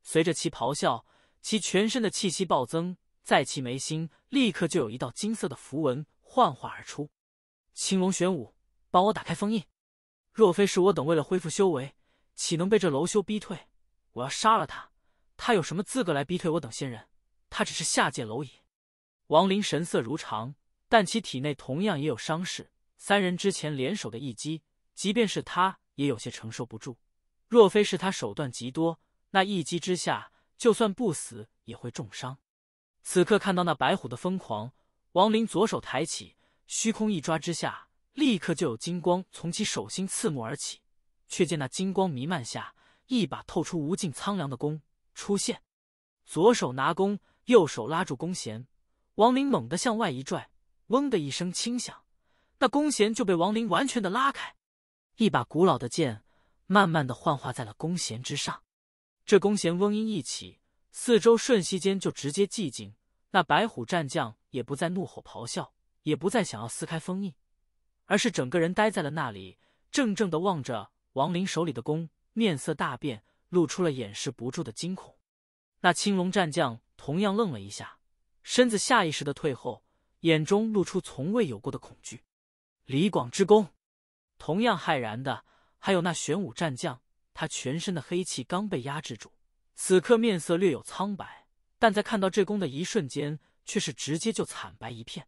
随着其咆哮，其全身的气息暴增，在其眉心立刻就有一道金色的符文幻化而出。青龙、玄武，帮我打开封印！若非是我等为了恢复修为，岂能被这楼修逼退？我要杀了他！他有什么资格来逼退我等仙人？他只是下界蝼蚁。王林神色如常，但其体内同样也有伤势。三人之前联手的一击，即便是他也有些承受不住。若非是他手段极多，那一击之下，就算不死也会重伤。此刻看到那白虎的疯狂，王林左手抬起，虚空一抓之下。立刻就有金光从其手心刺目而起，却见那金光弥漫下，一把透出无尽苍凉的弓出现。左手拿弓，右手拉住弓弦，王林猛地向外一拽，嗡的一声轻响，那弓弦就被王林完全的拉开。一把古老的剑慢慢的幻化在了弓弦之上。这弓弦嗡音一起，四周瞬息间就直接寂静。那白虎战将也不再怒吼咆哮，也不再想要撕开封印。而是整个人呆在了那里，怔怔的望着王林手里的弓，面色大变，露出了掩饰不住的惊恐。那青龙战将同样愣了一下，身子下意识的退后，眼中露出从未有过的恐惧。李广之弓，同样骇然的还有那玄武战将，他全身的黑气刚被压制住，此刻面色略有苍白，但在看到这弓的一瞬间，却是直接就惨白一片。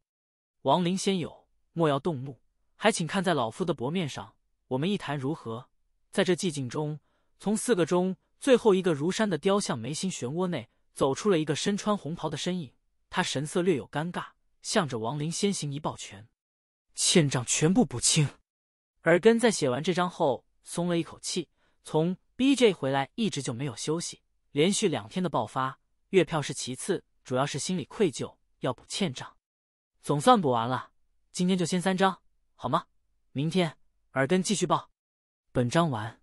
王林先有，莫要动怒。还请看在老夫的薄面上，我们一谈如何？在这寂静中，从四个中最后一个如山的雕像眉心漩涡内走出了一个身穿红袍的身影。他神色略有尴尬，向着王林先行一抱拳，欠账全部补清。耳根在写完这章后松了一口气，从 BJ 回来一直就没有休息，连续两天的爆发，月票是其次，主要是心里愧疚要补欠账，总算补完了。今天就先三张。好吗？明天耳根继续报。本章完。